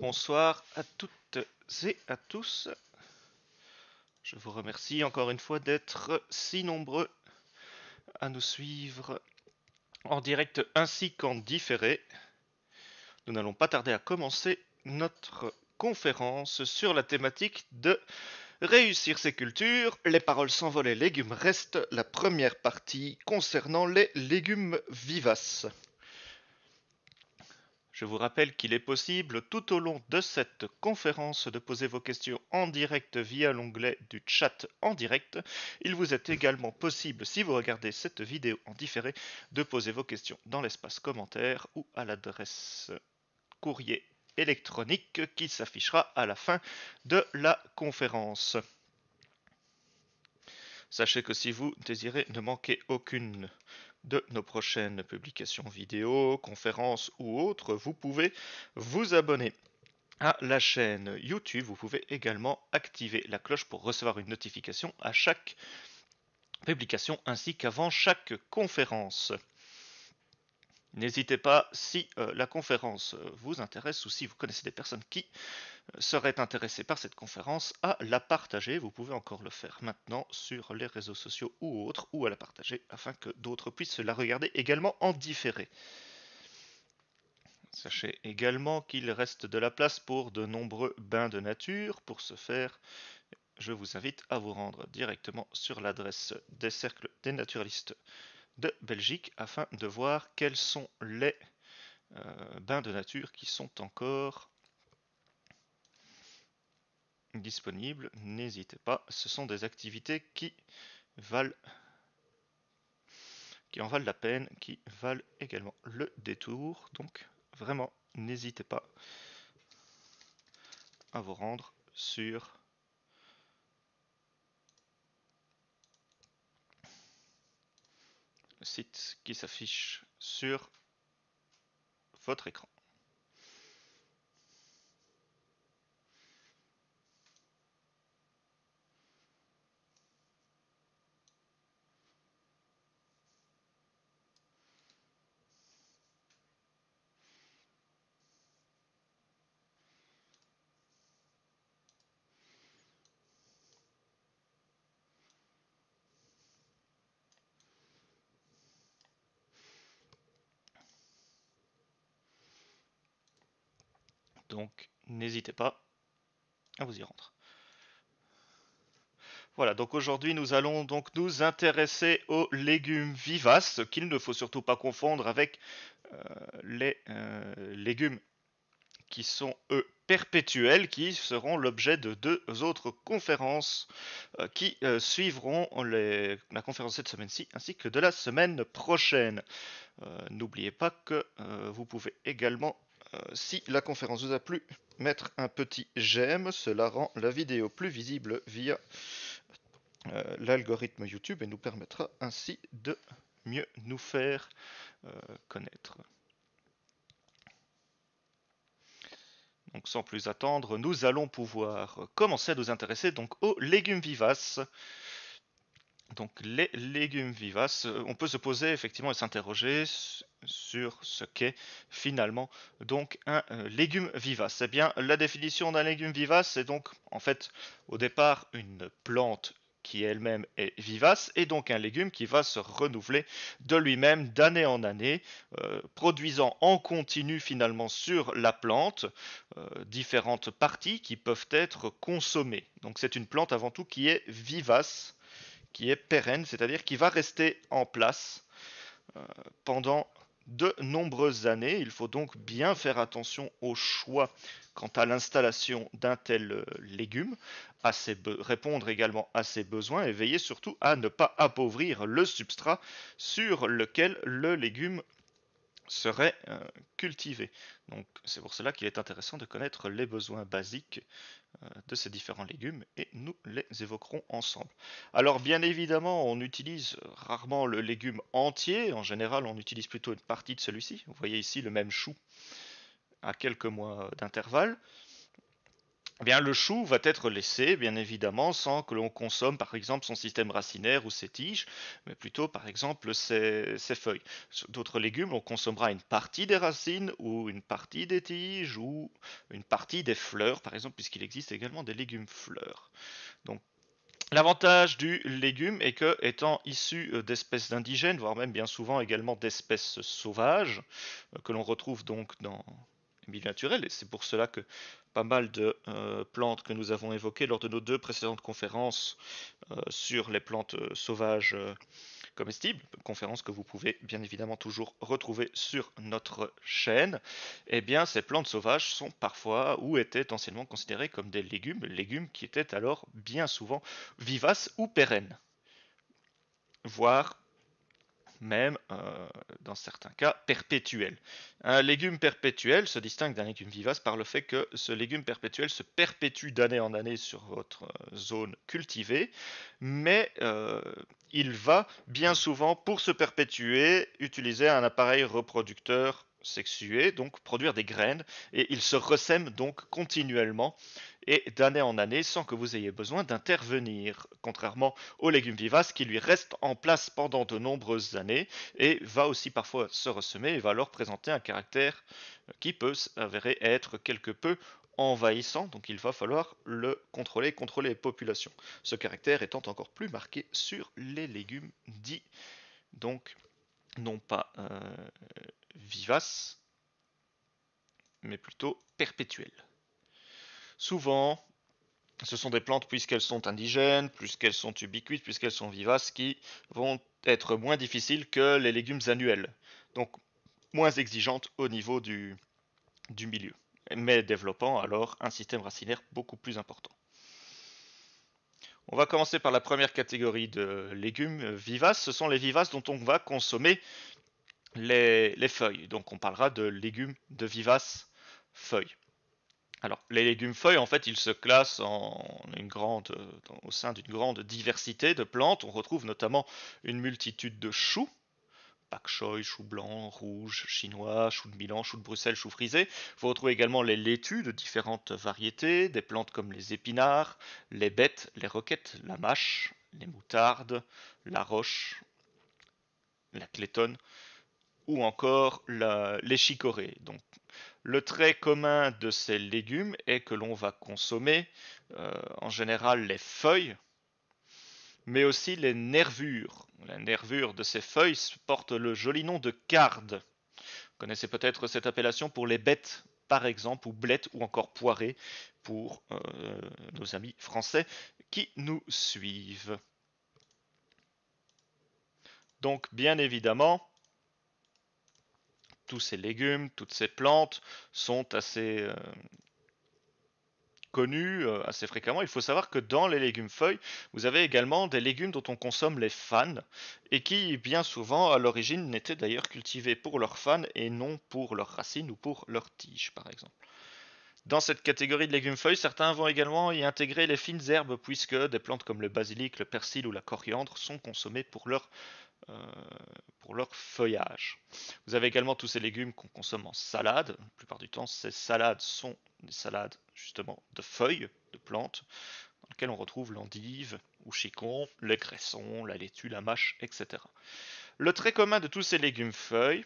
Bonsoir à toutes et à tous. Je vous remercie encore une fois d'être si nombreux à nous suivre en direct ainsi qu'en différé. Nous n'allons pas tarder à commencer notre conférence sur la thématique de Réussir ses cultures, les paroles s'envolent, les légumes restent, la première partie concernant les légumes vivaces. Je vous rappelle qu'il est possible tout au long de cette conférence de poser vos questions en direct via l'onglet du chat en direct. Il vous est également possible, si vous regardez cette vidéo en différé, de poser vos questions dans l'espace commentaire ou à l'adresse courrier électronique qui s'affichera à la fin de la conférence. Sachez que si vous désirez ne manquer aucune de nos prochaines publications vidéo, conférences ou autres, vous pouvez vous abonner à la chaîne YouTube. Vous pouvez également activer la cloche pour recevoir une notification à chaque publication ainsi qu'avant chaque conférence. N'hésitez pas, si euh, la conférence euh, vous intéresse ou si vous connaissez des personnes qui euh, seraient intéressées par cette conférence, à la partager. Vous pouvez encore le faire maintenant sur les réseaux sociaux ou autres, ou à la partager afin que d'autres puissent la regarder également en différé. Sachez également qu'il reste de la place pour de nombreux bains de nature. Pour ce faire, je vous invite à vous rendre directement sur l'adresse des cercles des naturalistes de Belgique afin de voir quels sont les euh, bains de nature qui sont encore disponibles. N'hésitez pas, ce sont des activités qui valent qui en valent la peine, qui valent également le détour. Donc vraiment, n'hésitez pas à vous rendre sur site qui s'affiche sur votre écran. donc n'hésitez pas à vous y rendre. Voilà, donc aujourd'hui nous allons donc nous intéresser aux légumes vivaces, qu'il ne faut surtout pas confondre avec euh, les euh, légumes qui sont eux perpétuels, qui seront l'objet de deux autres conférences euh, qui suivront la conférence cette semaine-ci ainsi que de la semaine prochaine. N'oubliez pas que vous pouvez également si la conférence vous a plu, mettre un petit j'aime, cela rend la vidéo plus visible via euh, l'algorithme YouTube et nous permettra ainsi de mieux nous faire euh, connaître. Donc sans plus attendre, nous allons pouvoir commencer à nous intéresser donc aux légumes vivaces. Donc les légumes vivaces, euh, on peut se poser effectivement et s'interroger sur ce qu'est finalement donc un euh, légume vivace. bien, la définition d'un légume vivace, c'est donc en fait au départ une plante qui elle-même est vivace et donc un légume qui va se renouveler de lui-même d'année en année, euh, produisant en continu finalement sur la plante euh, différentes parties qui peuvent être consommées. Donc c'est une plante avant tout qui est vivace, qui est pérenne, c'est-à-dire qui va rester en place pendant de nombreuses années. Il faut donc bien faire attention au choix quant à l'installation d'un tel euh, légume, à répondre également à ses besoins et veiller surtout à ne pas appauvrir le substrat sur lequel le légume serait euh, cultivé. Donc c'est pour cela qu'il est intéressant de connaître les besoins basiques euh, de ces différents légumes et nous les évoquerons ensemble. Alors bien évidemment, on utilise rarement le légume entier, en général on utilise plutôt une partie de celui-ci. Vous voyez ici le même chou à quelques mois d'intervalle. Eh le chou va être laissé, bien évidemment, sans que l'on consomme, par exemple, son système racinaire ou ses tiges, mais plutôt, par exemple, ses, feuilles. D'autres légumes, on consommera une partie des racines ou une partie des tiges ou une partie des fleurs, par exemple, puisqu'il existe également des légumes fleurs. Donc, L'avantage du légume est que, étant issu euh, d'espèces indigènes, voire même bien souvent également d'espèces sauvages, euh, que l'on retrouve donc dans, les milieux naturels, Et c'est pour cela que pas mal de euh, plantes que nous avons évoquées lors de nos deux précédentes conférences euh, sur les plantes euh, sauvages comestibles, conférences que vous pouvez bien évidemment toujours retrouver sur notre chaîne, Et eh bien ces plantes sauvages sont parfois ou étaient anciennement considérées comme des légumes, légumes qui étaient alors bien souvent vivaces ou pérennes, voire même euh, dans certains cas perpétuel. Un légume perpétuel se distingue d'un légume vivace par le fait que ce légume perpétuel se perpétue d'année en année sur votre euh, zone cultivée, mais euh, il va bien souvent, pour se perpétuer, utiliser un appareil reproducteur sexué, donc produire des graines, et il se ressème donc continuellement, et d'année en année sans que vous ayez besoin d'intervenir, contrairement aux légumes vivaces qui lui restent en place pendant de nombreuses années et va aussi parfois se ressemer et va alors présenter un caractère qui peut s'avérer être quelque peu envahissant, donc il va falloir le contrôler, contrôler les populations. Ce caractère étant encore plus marqué sur les légumes dits, donc non pas euh, vivaces, mais plutôt perpétuels. Souvent, ce sont des plantes, puisqu'elles sont indigènes, puisqu'elles sont ubiquites, puisqu'elles sont vivaces, qui vont être moins difficiles que les légumes annuels. Donc, moins exigeantes au niveau du, milieu, mais développant alors un système racinaire beaucoup plus important. On va commencer par la première catégorie de légumes vivaces. Ce sont les vivaces dont on va consommer les feuilles. Donc on parlera de légumes de vivaces feuilles. Alors, les légumes feuilles, en fait, ils se classent au sein d'une grande diversité de plantes. On retrouve notamment une multitude de choux, pak choy, choux blanc, rouge, chinois, choux de Milan, choux de Bruxelles, choux frisé. Vous retrouvez également les laitues de différentes variétés, des plantes comme les épinards, les bêtes, les roquettes, la mâche, les moutardes, la roche, la clétonne, ou encore les chicorées. Donc le trait commun de ces légumes est que l'on va consommer euh, en général les feuilles, mais aussi les nervures. La nervure de ces feuilles porte le joli nom de cardes. Vous connaissez peut-être cette appellation pour les bêtes, par exemple, ou blettes, ou encore poirées, pour euh, nos amis français qui nous suivent. Donc, bien évidemment, tous ces légumes, toutes ces plantes sont assez euh, connues, connus euh, assez fréquemment. Il faut savoir que dans les légumes feuilles, vous avez également des légumes dont on consomme les fans et qui bien souvent à l'origine n'étaient d'ailleurs cultivés pour leurs fans et non pour leurs racines ou pour leurs tiges par exemple. Dans cette catégorie de légumes feuilles, certains vont également y intégrer les fines herbes puisque des plantes comme le basilic, le persil ou la coriandre sont consommées pour leurs euh, pour leur feuillage. Vous avez également tous ces légumes qu'on consomme en salade. La plupart du temps, ces salades sont des salades justement de feuilles, de plantes, dans lesquelles on retrouve l'endive ou chicon, les cressons, la laitue, la mâche, etc. Le trait commun de tous ces légumes feuilles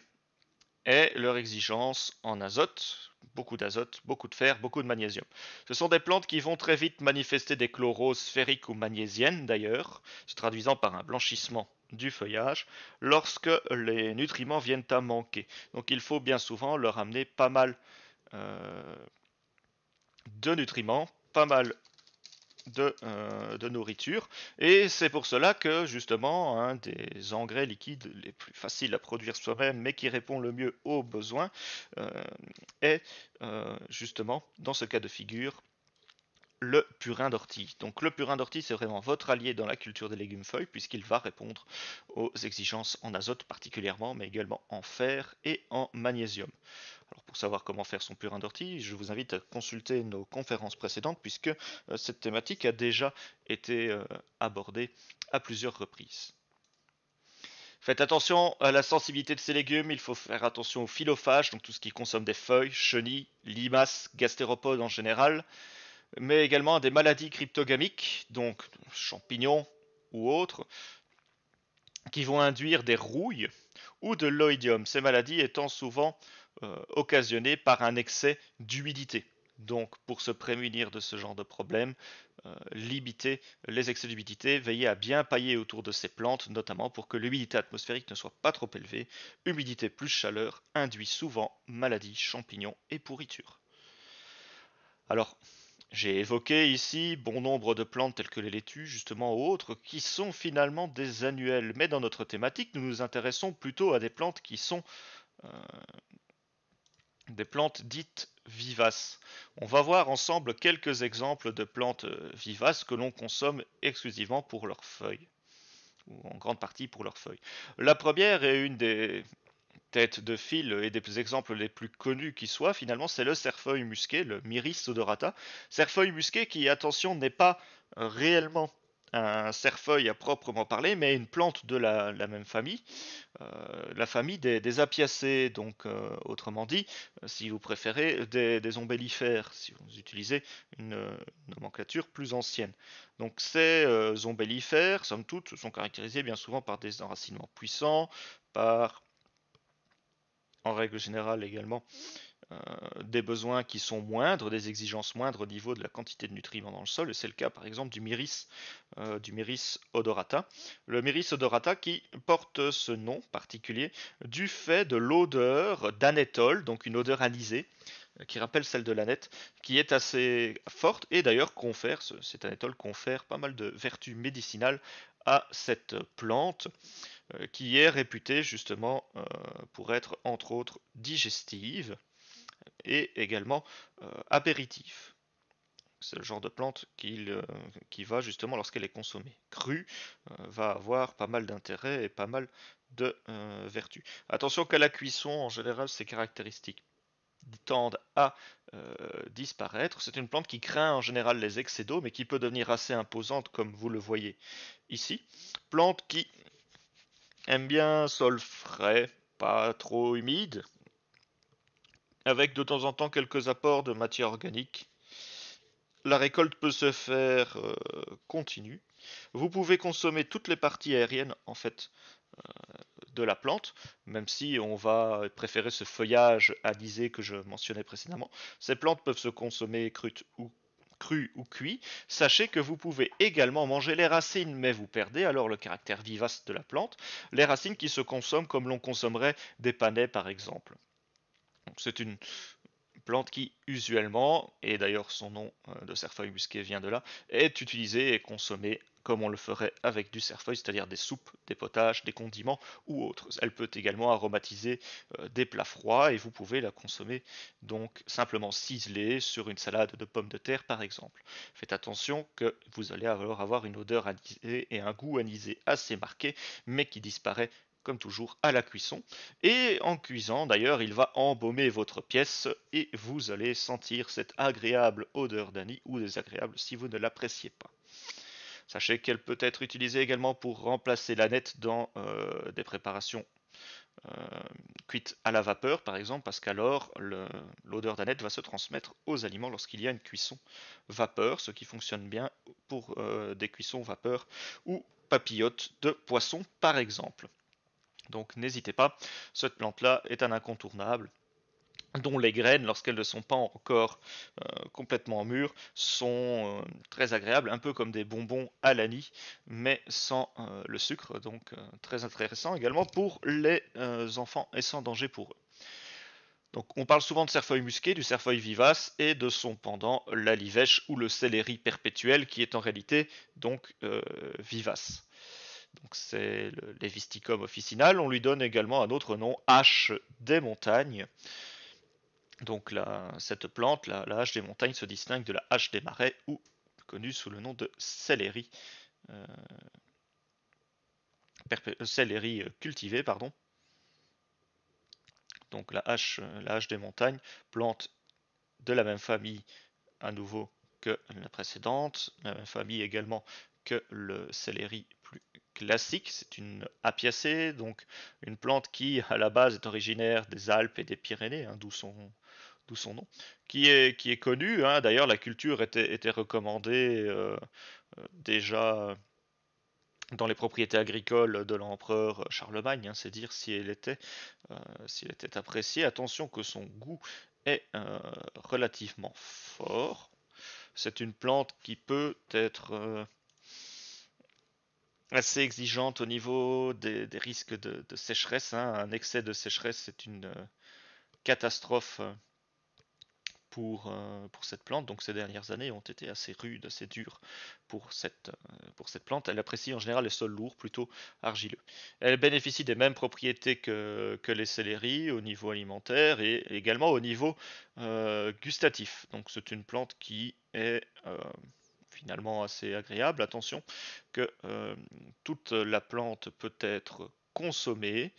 est leur exigence en azote, beaucoup d'azote, beaucoup de fer, beaucoup de magnésium. Ce sont des plantes qui vont très vite manifester des chloroses sphériques ou magnésiennes d'ailleurs, se traduisant par un blanchissement du feuillage lorsque les nutriments viennent à manquer. Donc il faut bien souvent leur amener pas mal euh, de nutriments, pas mal euh, de, nourriture. Et c'est pour cela que justement un des engrais liquides les plus faciles à produire soi-même mais qui répond le mieux aux besoins euh, est justement dans ce cas de figure le purin d'ortie. Donc le purin d'ortie, c'est vraiment votre allié dans la culture des légumes feuilles, puisqu'il va répondre aux exigences en azote particulièrement, mais également en fer et en magnésium. Alors pour savoir comment faire son purin d'ortie, je vous invite à consulter nos conférences précédentes, puisque euh, cette thématique a déjà été euh, abordée à plusieurs reprises. Faites attention à la sensibilité de ces légumes, il faut faire attention aux phylophages, donc tout ce qui consomme des feuilles, chenilles, limaces, gastéropodes en général, mais également des maladies cryptogamiques, donc champignons ou autres, qui vont induire des rouilles ou de l'oïdium, ces maladies étant souvent euh, occasionnées par un excès d'humidité. Donc pour se prémunir de ce genre de problème, limitez euh, limiter les excès d'humidité, Veillez à bien pailler autour de ces plantes, notamment pour que l'humidité atmosphérique ne soit pas trop élevée. Humidité plus chaleur induit souvent maladies, champignons et pourriture. Alors, j'ai évoqué ici bon nombre de plantes telles que les laitues, justement, ou autres, qui sont finalement des annuelles. Mais dans notre thématique, nous nous intéressons plutôt à des plantes qui sont euh, des plantes dites vivaces. On va voir ensemble quelques exemples de plantes euh, vivaces que l'on consomme exclusivement pour leurs feuilles, ou en grande partie pour leurs feuilles. La première est une des tête de fil et des exemples les plus connus qui soient, finalement, c'est le cerfeuil musqué, le Myris odorata. Cerfeuil musqué qui, attention, n'est pas réellement un cerfeuil à proprement parler, mais une plante de la, même famille, euh, la famille des, des apiacées, donc euh, autrement dit, euh, si vous préférez, des, des ombellifères, si vous utilisez une, nomenclature plus ancienne. Donc ces euh, ombellifères, somme toute, sont caractérisés bien souvent par des enracinements puissants, par en règle générale également, euh, des besoins qui sont moindres, des exigences moindres au niveau de la quantité de nutriments dans le sol, et c'est le cas par exemple du myris, euh, du myris odorata. Le myris odorata qui porte ce nom particulier du fait de l'odeur d'anétole, donc une odeur anisée, euh, qui rappelle celle de l'aneth, qui est assez forte, et d'ailleurs confère, cette anétole confère pas mal de vertus médicinales à cette plante. Euh, qui est réputée justement euh, pour être entre autres digestive et également euh, apéritif. C'est le genre de plante qui, qui va justement lorsqu'elle est consommée crue, va avoir pas mal d'intérêt et pas mal de vertus. Attention qu'à la cuisson, en général, ses caractéristiques tendent à disparaître. C'est une plante qui craint en général les excès d'eau, mais qui peut devenir assez imposante, comme vous le voyez ici. Plante qui aime bien sol frais, pas trop humide, avec de temps en temps quelques apports de matière organique. La récolte peut se faire euh, continue. Vous pouvez consommer toutes les parties aériennes en fait euh, de la plante, même si on va préférer ce feuillage alisé que je mentionnais précédemment. Ces plantes peuvent se consommer crutes ou cru ou cuit, sachez que vous pouvez également manger les racines, mais vous perdez alors le caractère vivace de la plante, les racines qui se consomment comme l'on consommerait des panais par exemple. C'est une plante qui usuellement, et d'ailleurs son nom euh, de cerfeuil musqué vient de là, est utilisée et consommée comme on le ferait avec du cerfeuil, c'est-à-dire des soupes, des potages, des condiments ou autres. Elle peut également aromatiser euh, des plats froids et vous pouvez la consommer donc simplement ciselée sur une salade de pommes de terre par exemple. Faites attention que vous allez alors avoir une odeur anisée et un goût anisé assez marqué, mais qui disparaît comme toujours à la cuisson. Et en cuisant d'ailleurs, il va embaumer votre pièce et vous allez sentir cette agréable odeur d'anis ou désagréable si vous ne l'appréciez pas. Sachez qu'elle peut être utilisée également pour remplacer l'aneth dans euh, des préparations euh, cuites à la vapeur, par exemple, parce qu'alors l'odeur d'aneth va se transmettre aux aliments lorsqu'il y a une cuisson vapeur, ce qui fonctionne bien pour euh, des cuissons vapeur ou papillotes de poisson, par exemple. Donc n'hésitez pas, cette plante-là est un incontournable dont les graines, lorsqu'elles ne sont pas encore euh, complètement mûres, sont euh, très agréables, un peu comme des bonbons à l'anis, mais sans euh, le sucre, donc très intéressant également pour les enfants et sans danger pour eux. Donc on parle souvent de cerfeuil musqué, du cerfeuil vivace et de son pendant, l'alivèche ou le céleri perpétuel, qui est en réalité donc vivace. Donc c'est le, l'Evisticum officinal, on lui donne également un autre nom, H des montagnes. Donc cette plante, la, hache des montagnes, se distingue de la hache des marais, ou connue sous le nom de céleri, euh, euh, euh, cultivée, pardon. Donc la hache, des montagnes, plante de la même famille à nouveau que la précédente, la même famille également que le céleri plus classique. C'est une apiacée, donc une plante qui à la base est originaire des Alpes et des Pyrénées, hein, d'où son, d'où son nom, qui est, qui est connu. Hein. D'ailleurs, la culture était, était recommandée euh, euh, déjà dans les propriétés agricoles de l'empereur Charlemagne, hein, c'est dire si elle était, euh, était appréciée. Attention que son goût est euh, relativement fort. C'est une plante qui peut être assez exigeante au niveau des, risques de, sécheresse. Hein. Un excès de sécheresse, c'est une catastrophe euh, pour, cette plante. Donc ces dernières années ont été assez rudes, assez dures pour cette, euh, pour cette plante. Elle apprécie en général les sols lourds, plutôt argileux. Elle bénéficie des mêmes propriétés que, que les céleri au niveau alimentaire et également au niveau euh, gustatif. Donc c'est une plante qui est finalement assez agréable. Attention que toute la plante peut être consommer,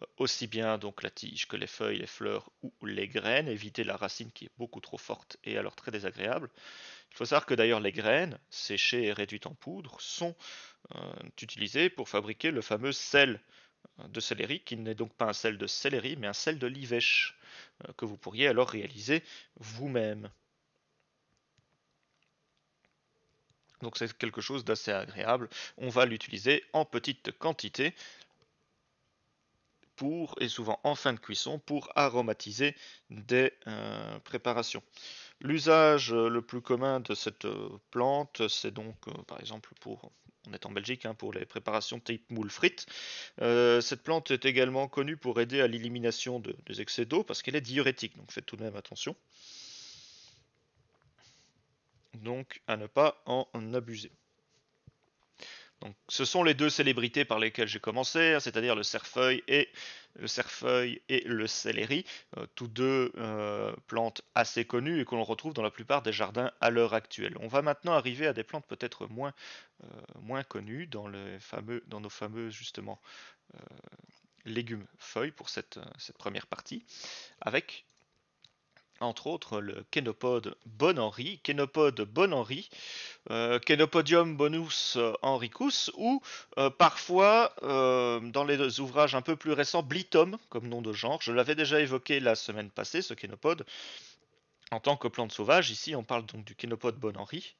euh, aussi bien donc la tige que les feuilles, les fleurs ou les graines, éviter la racine qui est beaucoup trop forte et alors très désagréable. Il faut savoir que d'ailleurs les graines, séchées et réduites en poudre, sont euh, utilisées pour fabriquer le fameux sel euh, de céleri, qui n'est donc pas un sel de céleri, mais un sel de livèche, que vous pourriez alors réaliser vous-même. Donc c'est quelque chose d'assez agréable. On va l'utiliser en petite quantité et souvent en fin de cuisson, pour aromatiser des euh, préparations. L'usage euh, le plus commun de cette euh, plante, c'est donc par exemple pour, on est en Belgique, hein, pour les préparations type moule frites. cette plante est également connue pour aider à l'élimination des excès d'eau parce qu'elle est diurétique, donc faites tout de même attention. Donc à ne pas en abuser. Donc, ce sont les deux célébrités par lesquelles j'ai commencé, hein, c'est-à-dire le cerfeuil et le cerfeuil et le céleri, euh, tous deux euh, plantes assez connues et que l'on retrouve dans la plupart des jardins à l'heure actuelle. On va maintenant arriver à des plantes peut-être moins, euh, moins connues dans, fameux, dans nos fameux justement légumes feuilles pour cette, cette première partie, avec entre autres le kénopode Bon Henri, kénopode Bon Henri, euh, Bonus Henricus, ou euh, parfois euh, dans les ouvrages un peu plus récents, Blitum comme nom de genre. Je l'avais déjà évoqué la semaine passée, ce kénopode, en tant que plante sauvage. Ici, on parle donc du kénopode Bon Henri.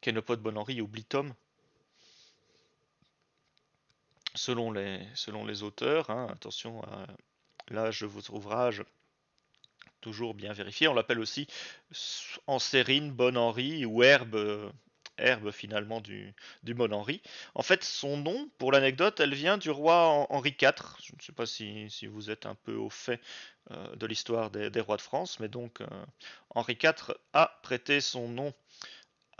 Kénopode Bon Henri ou Blitum, selon les, auteurs. Hein, attention à l'âge de votre ouvrage toujours bien vérifié. On l'appelle aussi en sérine Bonne Henri ou herbe, euh, herbe finalement du, du Bon Henri. En fait, son nom, pour l'anecdote, elle vient du roi Henri IV. Je ne sais pas si, vous êtes un peu au fait euh, de l'histoire des, rois de France, mais donc euh, Henri IV a prêté son nom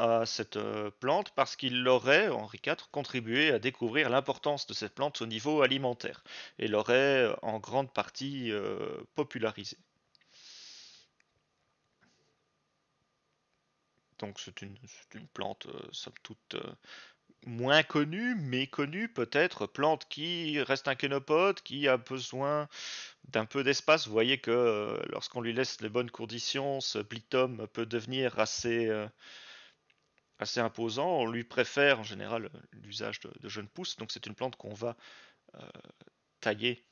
à cette plante parce qu'il aurait, Henri IV, contribué à découvrir l'importance de cette plante au niveau alimentaire et l'aurait en grande partie popularisée. Donc c'est une, plante, euh, somme toute, euh, moins connue, mais connue peut-être, plante qui reste un kénopode, qui a besoin d'un peu d'espace. Vous voyez que euh, lorsqu'on lui laisse les bonnes conditions, ce blitum peut devenir assez, assez imposant. On lui préfère en général l'usage de, de, jeunes pousses, donc c'est une plante qu'on va tailler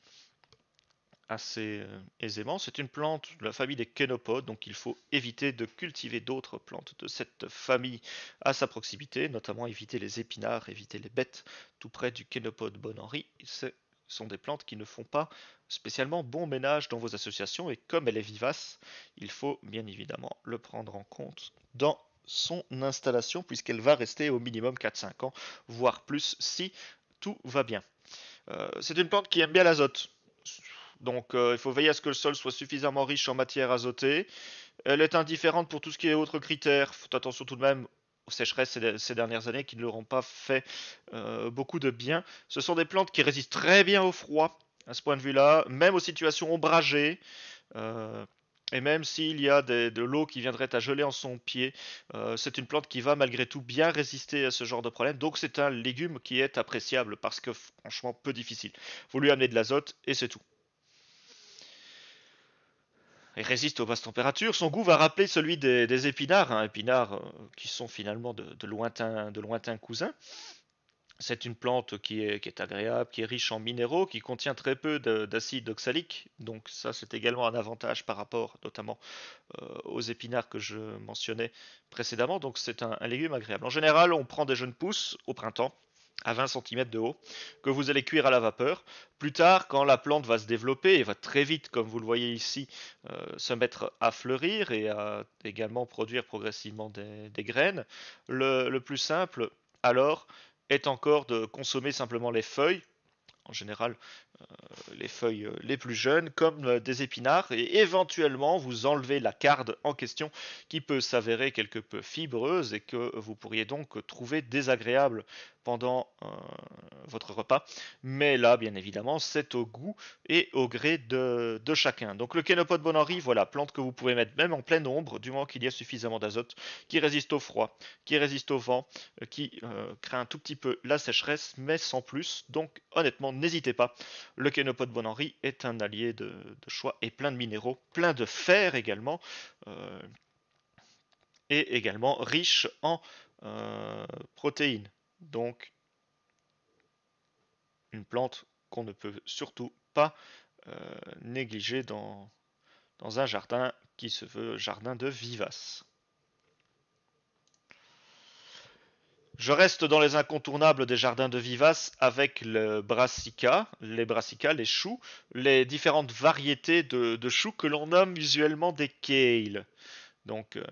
assez euh, aisément. C'est une plante de la famille des kénopodes, donc il faut éviter de cultiver d'autres plantes de cette famille à sa proximité, notamment éviter les épinards, éviter les bêtes tout près du kénopode Bon Henri. Ce sont des plantes qui ne font pas spécialement bon ménage dans vos associations, et comme elle est vivace, il faut bien évidemment le prendre en compte dans son installation, puisqu'elle va rester au minimum 4-5 ans, voire plus si tout va bien. Euh, c'est une plante qui aime bien l'azote, donc euh, il faut veiller à ce que le sol soit suffisamment riche en matière azotée. Elle est indifférente pour tout ce qui est autres critères. Faut attention tout de même aux sécheresses ces, dernières années qui ne leur ont pas fait euh, beaucoup de bien. Ce sont des plantes qui résistent très bien au froid, à ce point de vue-là, même aux situations ombragées. Euh, et même s'il y a de l'eau qui viendrait à geler en son pied, c'est une plante qui va malgré tout bien résister à ce genre de problème. Donc c'est un légume qui est appréciable parce que franchement peu difficile. Vous lui amenez de l'azote et c'est tout. Il résiste aux basses températures. Son goût va rappeler celui des, épinards, hein, épinards euh, qui sont finalement de, lointains, cousins. C'est une plante qui est, agréable, qui est riche en minéraux, qui contient très peu d'acide oxalique. Donc ça, c'est également un avantage par rapport notamment euh, aux épinards que je mentionnais précédemment. Donc c'est un légume agréable. En général, on prend des jeunes pousses au printemps à 20 cm de haut, que vous allez cuire à la vapeur. Plus tard, quand la plante va se développer et va très vite, comme vous le voyez ici, euh, se mettre à fleurir et à également produire progressivement des, graines, le, plus simple alors est encore de consommer simplement les feuilles, en général euh, les feuilles euh, les plus jeunes, comme des épinards, et éventuellement vous enlevez la carde en question qui peut s'avérer quelque peu fibreuse et que vous pourriez donc trouver désagréable pendant euh, votre repas. Mais là, bien évidemment, c'est au goût et au gré de, chacun. Donc le kénopode Bonhenri, voilà, plante que vous pouvez mettre même en pleine ombre, du moment qu'il y a suffisamment d'azote, qui résiste au froid, qui résiste au vent, euh, qui euh, craint un tout petit peu la sécheresse, mais sans plus. Donc honnêtement, n'hésitez pas. Le kénopode Bonhenri est un allié de, choix et plein de minéraux, plein de fer également. et également riche en protéines. Donc, une plante qu'on ne peut surtout pas euh, négliger dans, dans un jardin qui se veut jardin de vivace. Je reste dans les incontournables des jardins de vivace avec le brassica, les brassicas, les choux, les différentes variétés de, choux que l'on nomme usuellement des kale. Donc, euh,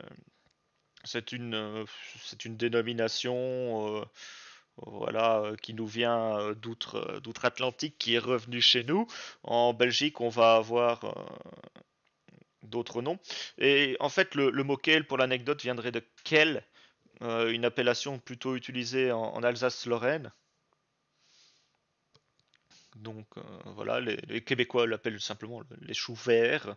c'est une, euh, c'est une dénomination euh, voilà, euh, qui nous vient d'outre, atlantique qui est revenue chez nous. En Belgique, on va avoir d'autres noms. Et en fait, le, mot Kell, pour l'anecdote, viendrait de Kel, une appellation plutôt utilisée en Alsace-Lorraine. Donc euh, voilà, les, Québécois l'appellent simplement les choux verts.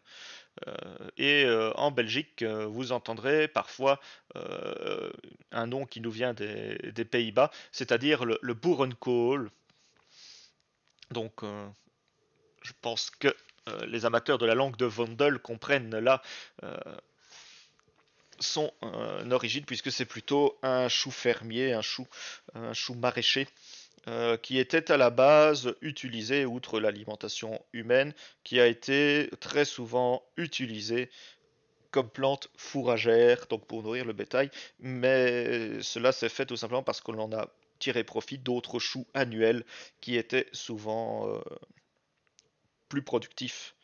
Euh, et euh, en Belgique, vous entendrez parfois un nom qui nous vient des, Pays-Bas, c'est-à-dire le, le Donc je pense que les amateurs de la langue de Vondel comprennent là son origine, puisque c'est plutôt un chou fermier, un chou, un chou maraîcher. Euh, qui était à la base utilisé, outre l'alimentation humaine, qui a été très souvent utilisée comme plante fourragère, donc pour nourrir le bétail, mais cela s'est fait tout simplement parce qu'on en a tiré profit d'autres choux annuels qui étaient souvent euh, plus productifs,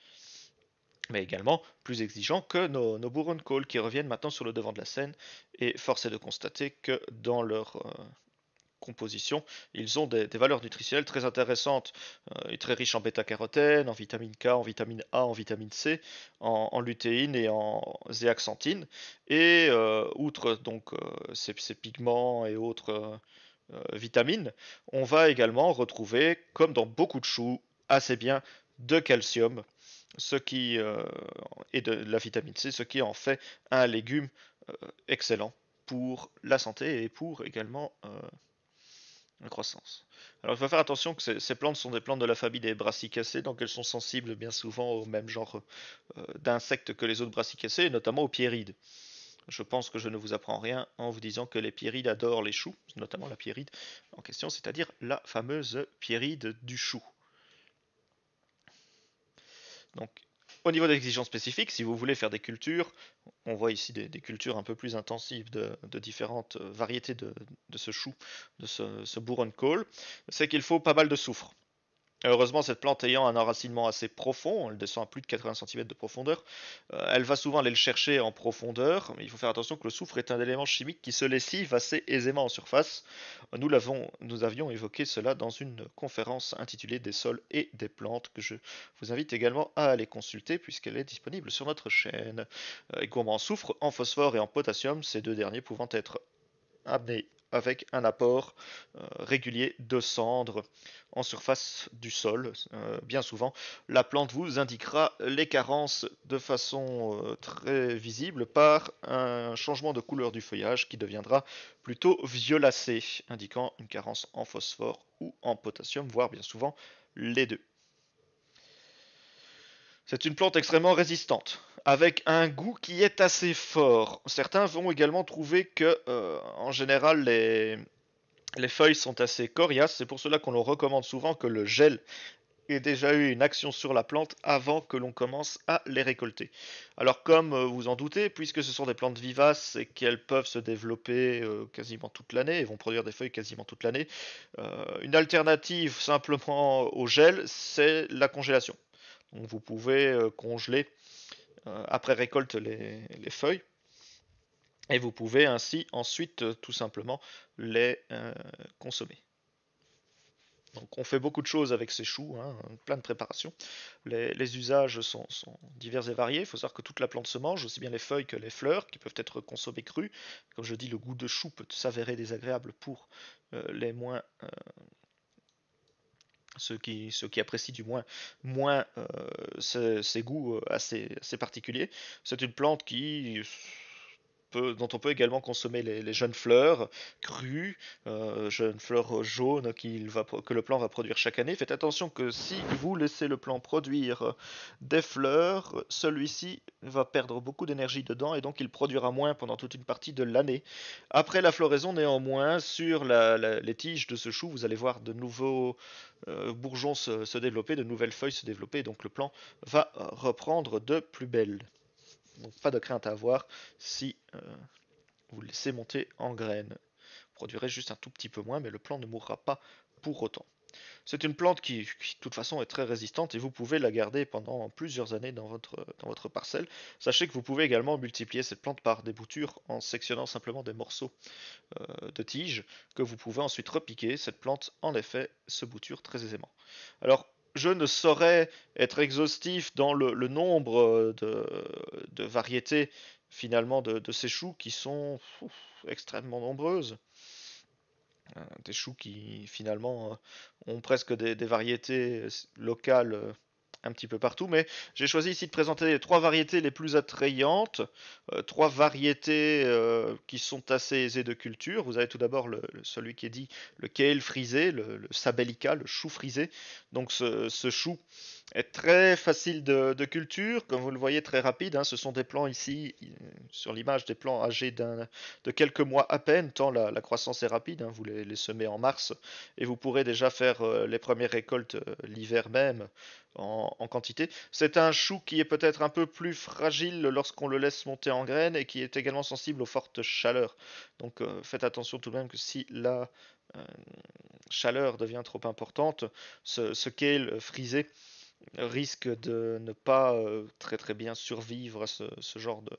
mais également plus exigeants que nos, nos bourrons de qui reviennent maintenant sur le devant de la scène, et force est de constater que dans leur... Euh, ils ont des, valeurs nutritionnelles très intéressantes euh, et très riches en bêta-carotène, en vitamine K, en vitamine A, en vitamine C, en, en et en zéaxanthine. Et euh, outre donc euh, ces, pigments et autres vitamines, on va également retrouver, comme dans beaucoup de choux, assez bien de calcium ce qui, et de la vitamine C, ce qui en fait un légume excellent pour la santé et pour également croissance. Alors il faut faire attention que ces, plantes sont des plantes de la famille des brassicacées, donc elles sont sensibles bien souvent au même genre euh, d'insectes que les autres brassicacées, notamment aux pierrides. Je pense que je ne vous apprends rien en vous disant que les pierrides adorent les choux, notamment la pierride en question, c'est-à-dire la fameuse pierride du chou. Donc au niveau des exigences spécifiques, si vous voulez faire des cultures, on voit ici des, cultures un peu plus intensives de, différentes euh, variétés de, ce chou, de ce, ce bourron c'est qu'il faut pas mal de soufre. Heureusement, cette plante ayant un enracinement assez profond, elle descend à plus de 80 cm de profondeur, euh, elle va souvent aller le chercher en profondeur, mais il faut faire attention que le soufre est un élément chimique qui se lessive assez aisément en surface. Nous, l'avons, nous avions évoqué cela dans une conférence intitulée Des sols et des plantes, que je vous invite également à aller consulter puisqu'elle est disponible sur notre chaîne. Euh, et en soufre, en phosphore et en potassium, ces deux derniers pouvant être amenés avec un apport euh, régulier de cendres en surface du sol. Euh, bien souvent, la plante vous indiquera les carences de façon euh, très visible par un changement de couleur du feuillage qui deviendra plutôt violacé, indiquant une carence en phosphore ou en potassium, voire bien souvent les deux. C'est une plante extrêmement résistante, avec un goût qui est assez fort. Certains vont également trouver que, euh, en général, les, feuilles sont assez coriaces. C'est pour cela qu'on recommande souvent que le gel ait déjà eu une action sur la plante avant que l'on commence à les récolter. Alors comme euh, vous en doutez, puisque ce sont des plantes vivaces et qu'elles peuvent se développer euh, quasiment toute l'année et vont produire des feuilles quasiment toute l'année, une alternative simplement au gel, c'est la congélation vous pouvez euh, congeler euh, après récolte les, feuilles. Et vous pouvez ainsi ensuite euh, tout simplement les consommer. Donc on fait beaucoup de choses avec ces choux, hein, plein de préparations. Les, usages sont, divers et variés. Il faut savoir que toute la plante se mange, aussi bien les feuilles que les fleurs, qui peuvent être consommées crues. Comme je dis, le goût de chou peut s'avérer désagréable pour les moins ceux qui, ceux qui apprécient du moins moins ses, euh, goûts euh, assez, assez particuliers. C'est une plante qui dont on peut également consommer les, jeunes fleurs crues, euh, jeunes fleurs jaunes que le plant va produire chaque année. Faites attention que si vous laissez le plant produire des fleurs, celui-ci va perdre beaucoup d'énergie dedans et donc il produira moins pendant toute une partie de l'année. Après la floraison, néanmoins, sur les tiges de ce chou, vous allez voir de nouveaux euh, bourgeons se, se développer, de nouvelles feuilles se développer, donc le plant va reprendre de plus belle. Donc pas de crainte à avoir si euh, vous laissez monter en graines. Vous produirez juste un tout petit peu moins, mais le plant ne mourra pas pour autant. C'est une plante qui, de toute façon, est très résistante et vous pouvez la garder pendant plusieurs années dans votre, parcelle. Sachez que vous pouvez également multiplier cette plante par des boutures en sectionnant simplement des morceaux euh, de tiges que vous pouvez ensuite repiquer. Cette plante, en effet, se bouture très aisément. Alors, je ne saurais être exhaustif dans le, nombre euh, de, variétés finalement de, ces choux qui sont extrêmement nombreuses. Euh, des choux qui finalement euh, ont presque des variétés locales un petit peu partout, mais j'ai choisi ici de présenter les trois variétés les plus attrayantes, euh, trois variétés euh, qui sont assez aisées de culture. Vous avez tout d'abord le, celui qui est dit le kale frisé, le, le sabellica, le chou frisé, donc ce chou est très facile de, culture, comme vous le voyez très rapide. Hein. ce sont des plants ici, sur l'image, des plants âgés de quelques mois à peine, tant la, croissance est rapide. Hein. vous les, semez en mars et vous pourrez déjà faire euh, les premières récoltes euh, l'hiver même en, quantité. C'est un chou qui est peut-être un peu plus fragile lorsqu'on le laisse monter en graines et qui est également sensible aux fortes chaleurs. Donc euh, faites attention tout de même que si la chaleur devient trop importante, ce, ce kale frisé risque de ne pas euh, très très bien survivre à ce, genre de,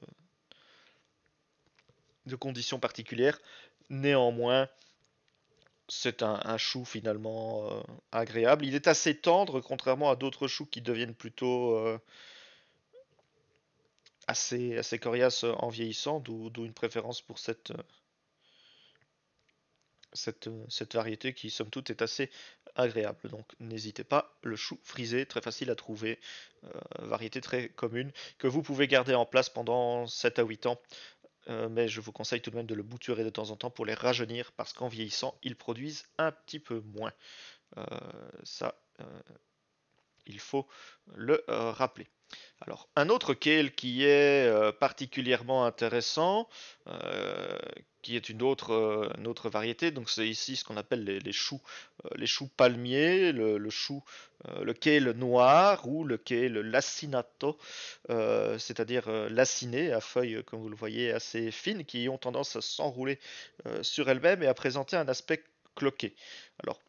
de, conditions particulières. Néanmoins, c'est un, chou finalement euh, agréable. Il est assez tendre, contrairement à d'autres choux qui deviennent plutôt euh, assez, assez coriaces en vieillissant, d'où une préférence pour cette, euh, cette, variété qui, somme toute, est assez agréable. Donc n'hésitez pas, le chou frisé, très facile à trouver, euh, variété très commune, que vous pouvez garder en place pendant 7 à 8 ans. Euh, mais je vous conseille tout de même de le bouturer de temps en temps pour les rajeunir, parce qu'en vieillissant, ils produisent un petit peu moins. ça, il faut le rappeler. Alors, un autre kale qui est particulièrement intéressant, qui est euh, une autre, variété. Donc c'est ici ce qu'on appelle les, choux, euh, les choux palmiers, le, chou, euh, le kale noir ou le kale lacinato, c'est-à-dire laciné à feuilles, comme vous le voyez, assez fines, qui ont tendance à s'enrouler sur elles-mêmes et à présenter un aspect cloqué. Alors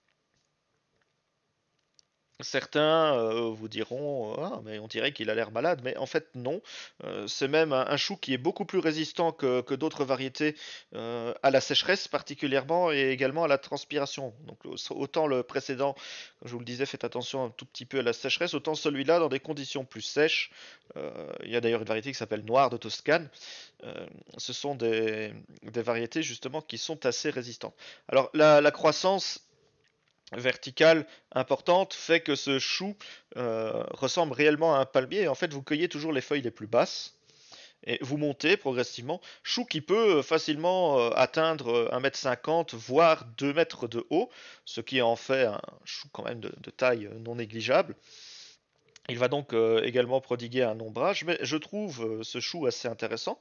Certains euh, vous diront euh, ah mais on dirait qu'il a l'air malade, mais en fait non. Euh, c'est même un, chou qui est beaucoup plus résistant que, d'autres variétés à la sécheresse particulièrement et également à la transpiration. Donc autant le précédent, je vous le disais, faites attention un tout petit peu à la sécheresse, autant celui-là dans des conditions plus sèches. Il y a d'ailleurs une variété qui s'appelle Noire de Toscane. ce sont des, variétés justement qui sont assez résistantes. Alors la croissance verticale importante fait que ce chou euh, ressemble réellement à un palmier. Et en fait, vous cueillez toujours les feuilles les plus basses et vous montez progressivement. Chou qui peut facilement euh, atteindre 1m50, euh, voire 2 mètres de haut, ce qui en fait un chou quand même de, taille non négligeable. Il va donc également prodiguer un ombrage, mais je trouve ce chou assez intéressant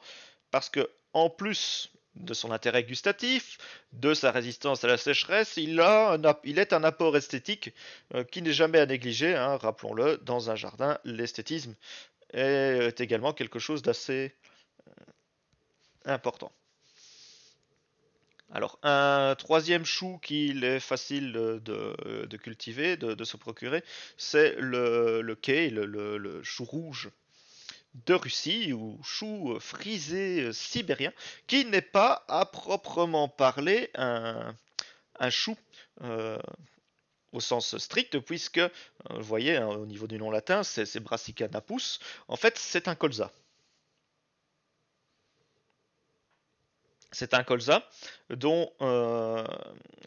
parce que en plus de son intérêt gustatif, de sa résistance à la sécheresse, il, a il est un apport esthétique euh, qui n'est jamais à négliger. Hein, rappelons-le, dans un jardin, l'esthétisme est également quelque chose d'assez euh, important. Alors, un troisième chou qu'il est facile de, cultiver, de, se procurer, c'est le, le kale, le, chou rouge de Russie ou chou euh, frisé euh, sibérien qui n'est pas à proprement parler un, chou euh, au sens strict, puisque, vous voyez, hein, au niveau du nom latin, c'est Brassica napus. En fait, c'est un colza. C'est un colza dont euh,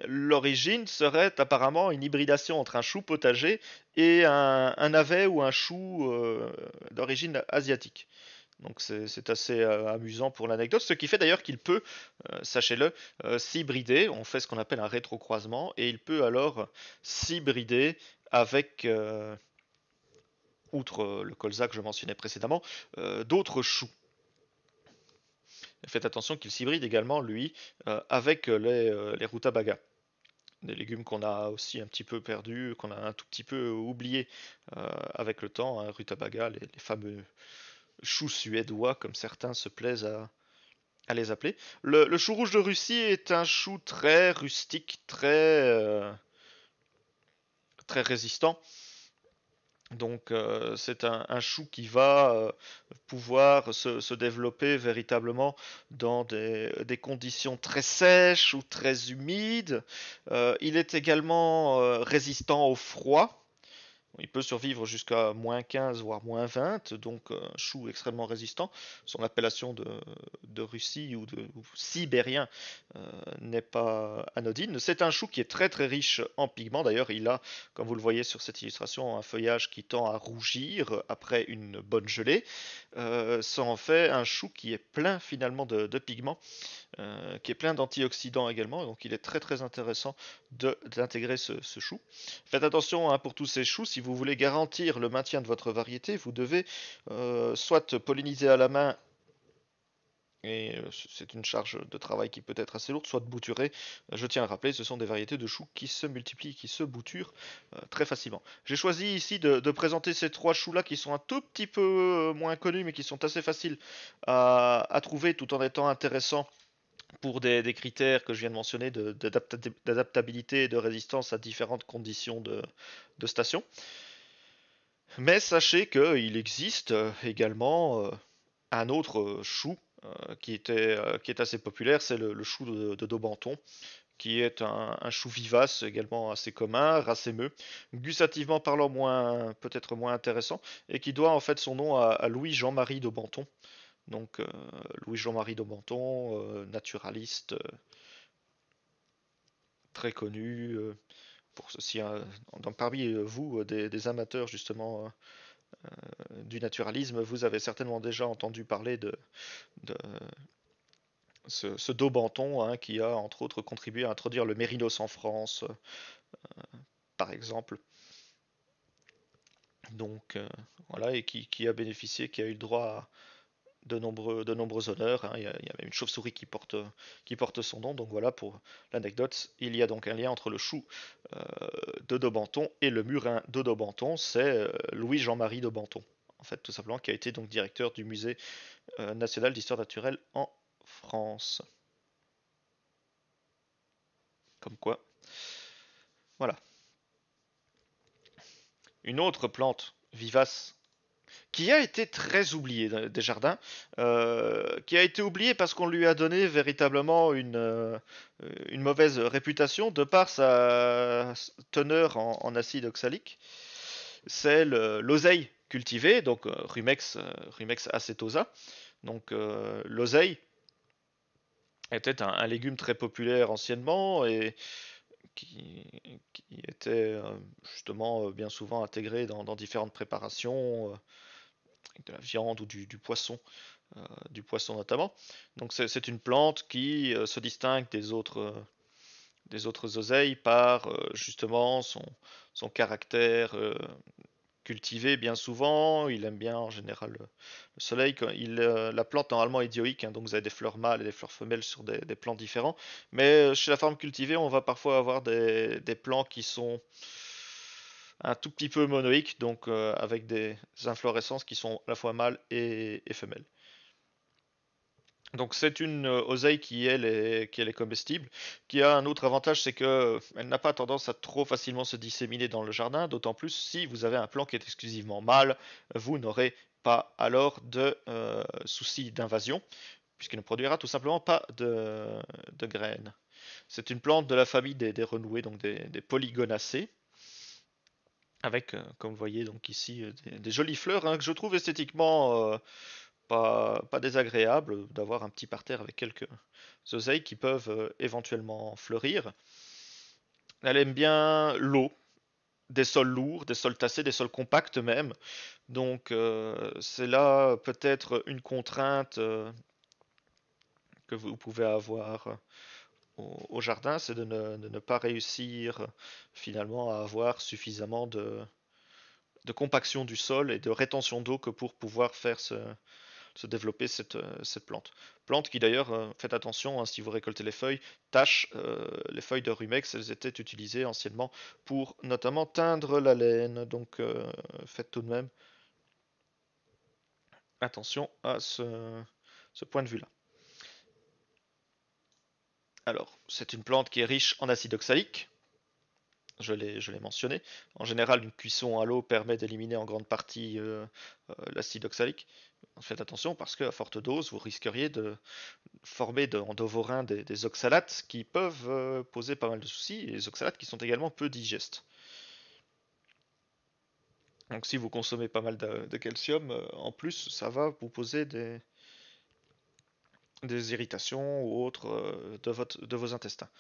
l'origine serait apparemment une hybridation entre un chou potager et un, un navet ou un chou euh, d'origine asiatique. Donc c'est assez euh, amusant pour l'anecdote, ce qui fait d'ailleurs qu'il peut, sachez-le, s'hybrider, on fait ce qu'on appelle un rétrocroisement, et il peut alors s'hybrider avec, outre le colza que je mentionnais précédemment, d'autres choux. Faites attention qu'il s'hybride également, lui, euh, avec euh, les, euh, les rutabagas des légumes qu'on a aussi un petit peu perdus, qu'on a un tout petit peu oubliés avec le temps. Hein, rutabaga, les, fameux choux suédois, comme certains se plaisent à, les appeler. Le, chou rouge de Russie est un chou très rustique, très, très résistant. Donc euh, c'est un, chou qui va euh, pouvoir se, développer véritablement dans des, conditions très sèches ou très humides. Euh, il est également résistant au froid. Il peut survivre jusqu'à moins 15, voire moins 20, donc un euh, chou extrêmement résistant. Son appellation de, Russie ou de sibérien euh, n'est pas anodine. C'est un chou qui est très très riche en pigments. D'ailleurs, il a, comme vous le voyez sur cette illustration, un feuillage qui tend à rougir après une bonne gelée. Euh, en fait un chou qui est plein finalement de pigments. Euh, qui est plein d'antioxydants également, donc il est très très intéressant d'intégrer ce, ce, chou. Faites attention hein, pour tous ces choux, si vous voulez garantir le maintien de votre variété, vous devez euh, soit polliniser à la main et euh, c'est une charge de travail qui peut être assez lourde, soit bouturer. Je tiens à rappeler, ce sont des variétés de choux qui se multiplient, qui se bouturent très facilement. J'ai choisi ici de, présenter ces trois choux-là qui sont un tout petit peu moins connus, mais qui sont assez faciles à trouver tout en étant intéressants pour des, critères que je viens de mentionner d'adaptabilité et de résistance à différentes conditions de, station. Mais sachez qu'il existe euh, également euh, un autre euh, chou qui, est assez populaire, c'est le, chou de, Daubenton, qui est un, chou vivace également assez commun, racémeux, gustativement parlant peut-être moins intéressant, et qui doit en fait son nom à, Louis-Jean-Marie Daubenton, donc euh, Louis-Jean-Marie Daubenton, euh, naturaliste euh, très connu pour ceci, hein, parmi vous, des, amateurs justement du naturalisme, vous avez certainement déjà entendu parler de, ce, Daubenton hein, qui a entre autres contribué à introduire le mérinos en France, par exemple. Donc voilà, et qui, a bénéficié, qui a eu le droit à de nombreux, de nombreux honneurs. Hein. Il, y a, même une chauve-souris qui porte, qui porte son nom. Donc voilà pour l'anecdote. Il y a donc un lien entre le chou euh, de et le murin de Daubenton. C'est euh, Louis-Jean-Marie Daubenton, en fait, tout simplement, qui a été donc directeur du Musée euh, national d'histoire naturelle en France. Comme quoi. Voilà. Une autre plante vivace qui a été très oublié des jardins, euh, qui a été oublié parce qu'on lui a donné véritablement une, euh, une mauvaise réputation de par sa teneur en, acide oxalique. C'est l'oseille cultivée, donc euh, Rumex, Rumex acetosa. Donc l'oseille était un, un, légume très populaire anciennement et qui, était euh, justement euh, bien souvent intégré dans, différentes préparations, euh, de la viande ou du, poisson, du poisson notamment. Donc c'est une plante qui se distingue des autres des autres oseilles par justement son, son caractère cultivé bien souvent, il aime bien en général le, soleil. Euh, la plante normalement est dioïque, hein, donc vous avez des fleurs mâles et des fleurs femelles sur des, des plants différents. Mais euh, chez la forme cultivée, on va parfois avoir des, plants qui sont un tout petit peu monoïques, donc euh, avec des inflorescences qui sont à la fois mâles et femelles. Donc c'est une euh, oseille qui est, qui est comestible, qui a un autre avantage, c'est qu'elle n'a pas tendance à trop facilement se disséminer dans le jardin, d'autant plus si vous avez un plan qui est exclusivement mâle, vous n'aurez pas alors de souci euh, soucis d'invasion, puisqu'il ne produira tout simplement pas de, graines. C'est une plante de la famille des, renoués, renouées, donc des, polygonacées avec, euh, comme vous voyez donc ici, des, jolies fleurs hein, que je trouve esthétiquement pas, désagréable d'avoir un petit parterre avec quelques oseilles qui peuvent euh, éventuellement fleurir. Elle aime bien l'eau, des sols lourds, des sols tassés, des sols compacts même. Donc euh, c'est là peut-être une contrainte euh, que vous pouvez avoir au, jardin, c'est de, ne, pas réussir finalement à avoir suffisamment de, de compaction du sol et de rétention d'eau que pour pouvoir faire ce, se développer euh, cette, plante. Plante qui d'ailleurs, euh, faites attention, hein, si vous récoltez les feuilles, tâche, euh, les feuilles de rumex, elles étaient utilisées anciennement pour notamment teindre la laine, donc faites tout de même attention à ce, point de vue-là. Alors, c'est une plante qui est riche en acide oxalique, je l'ai mentionné. En général, une cuisson à l'eau permet d'éliminer en grande partie l'acide oxalique. Faites attention parce qu'à forte dose, vous risqueriez de former de, en des, oxalates qui peuvent euh, poser pas mal de soucis, et les oxalates qui sont également peu digestes. Donc si vous consommez pas mal de, calcium, euh, en plus, ça va vous poser des, des irritations ou autres euh, de, de vos intestins.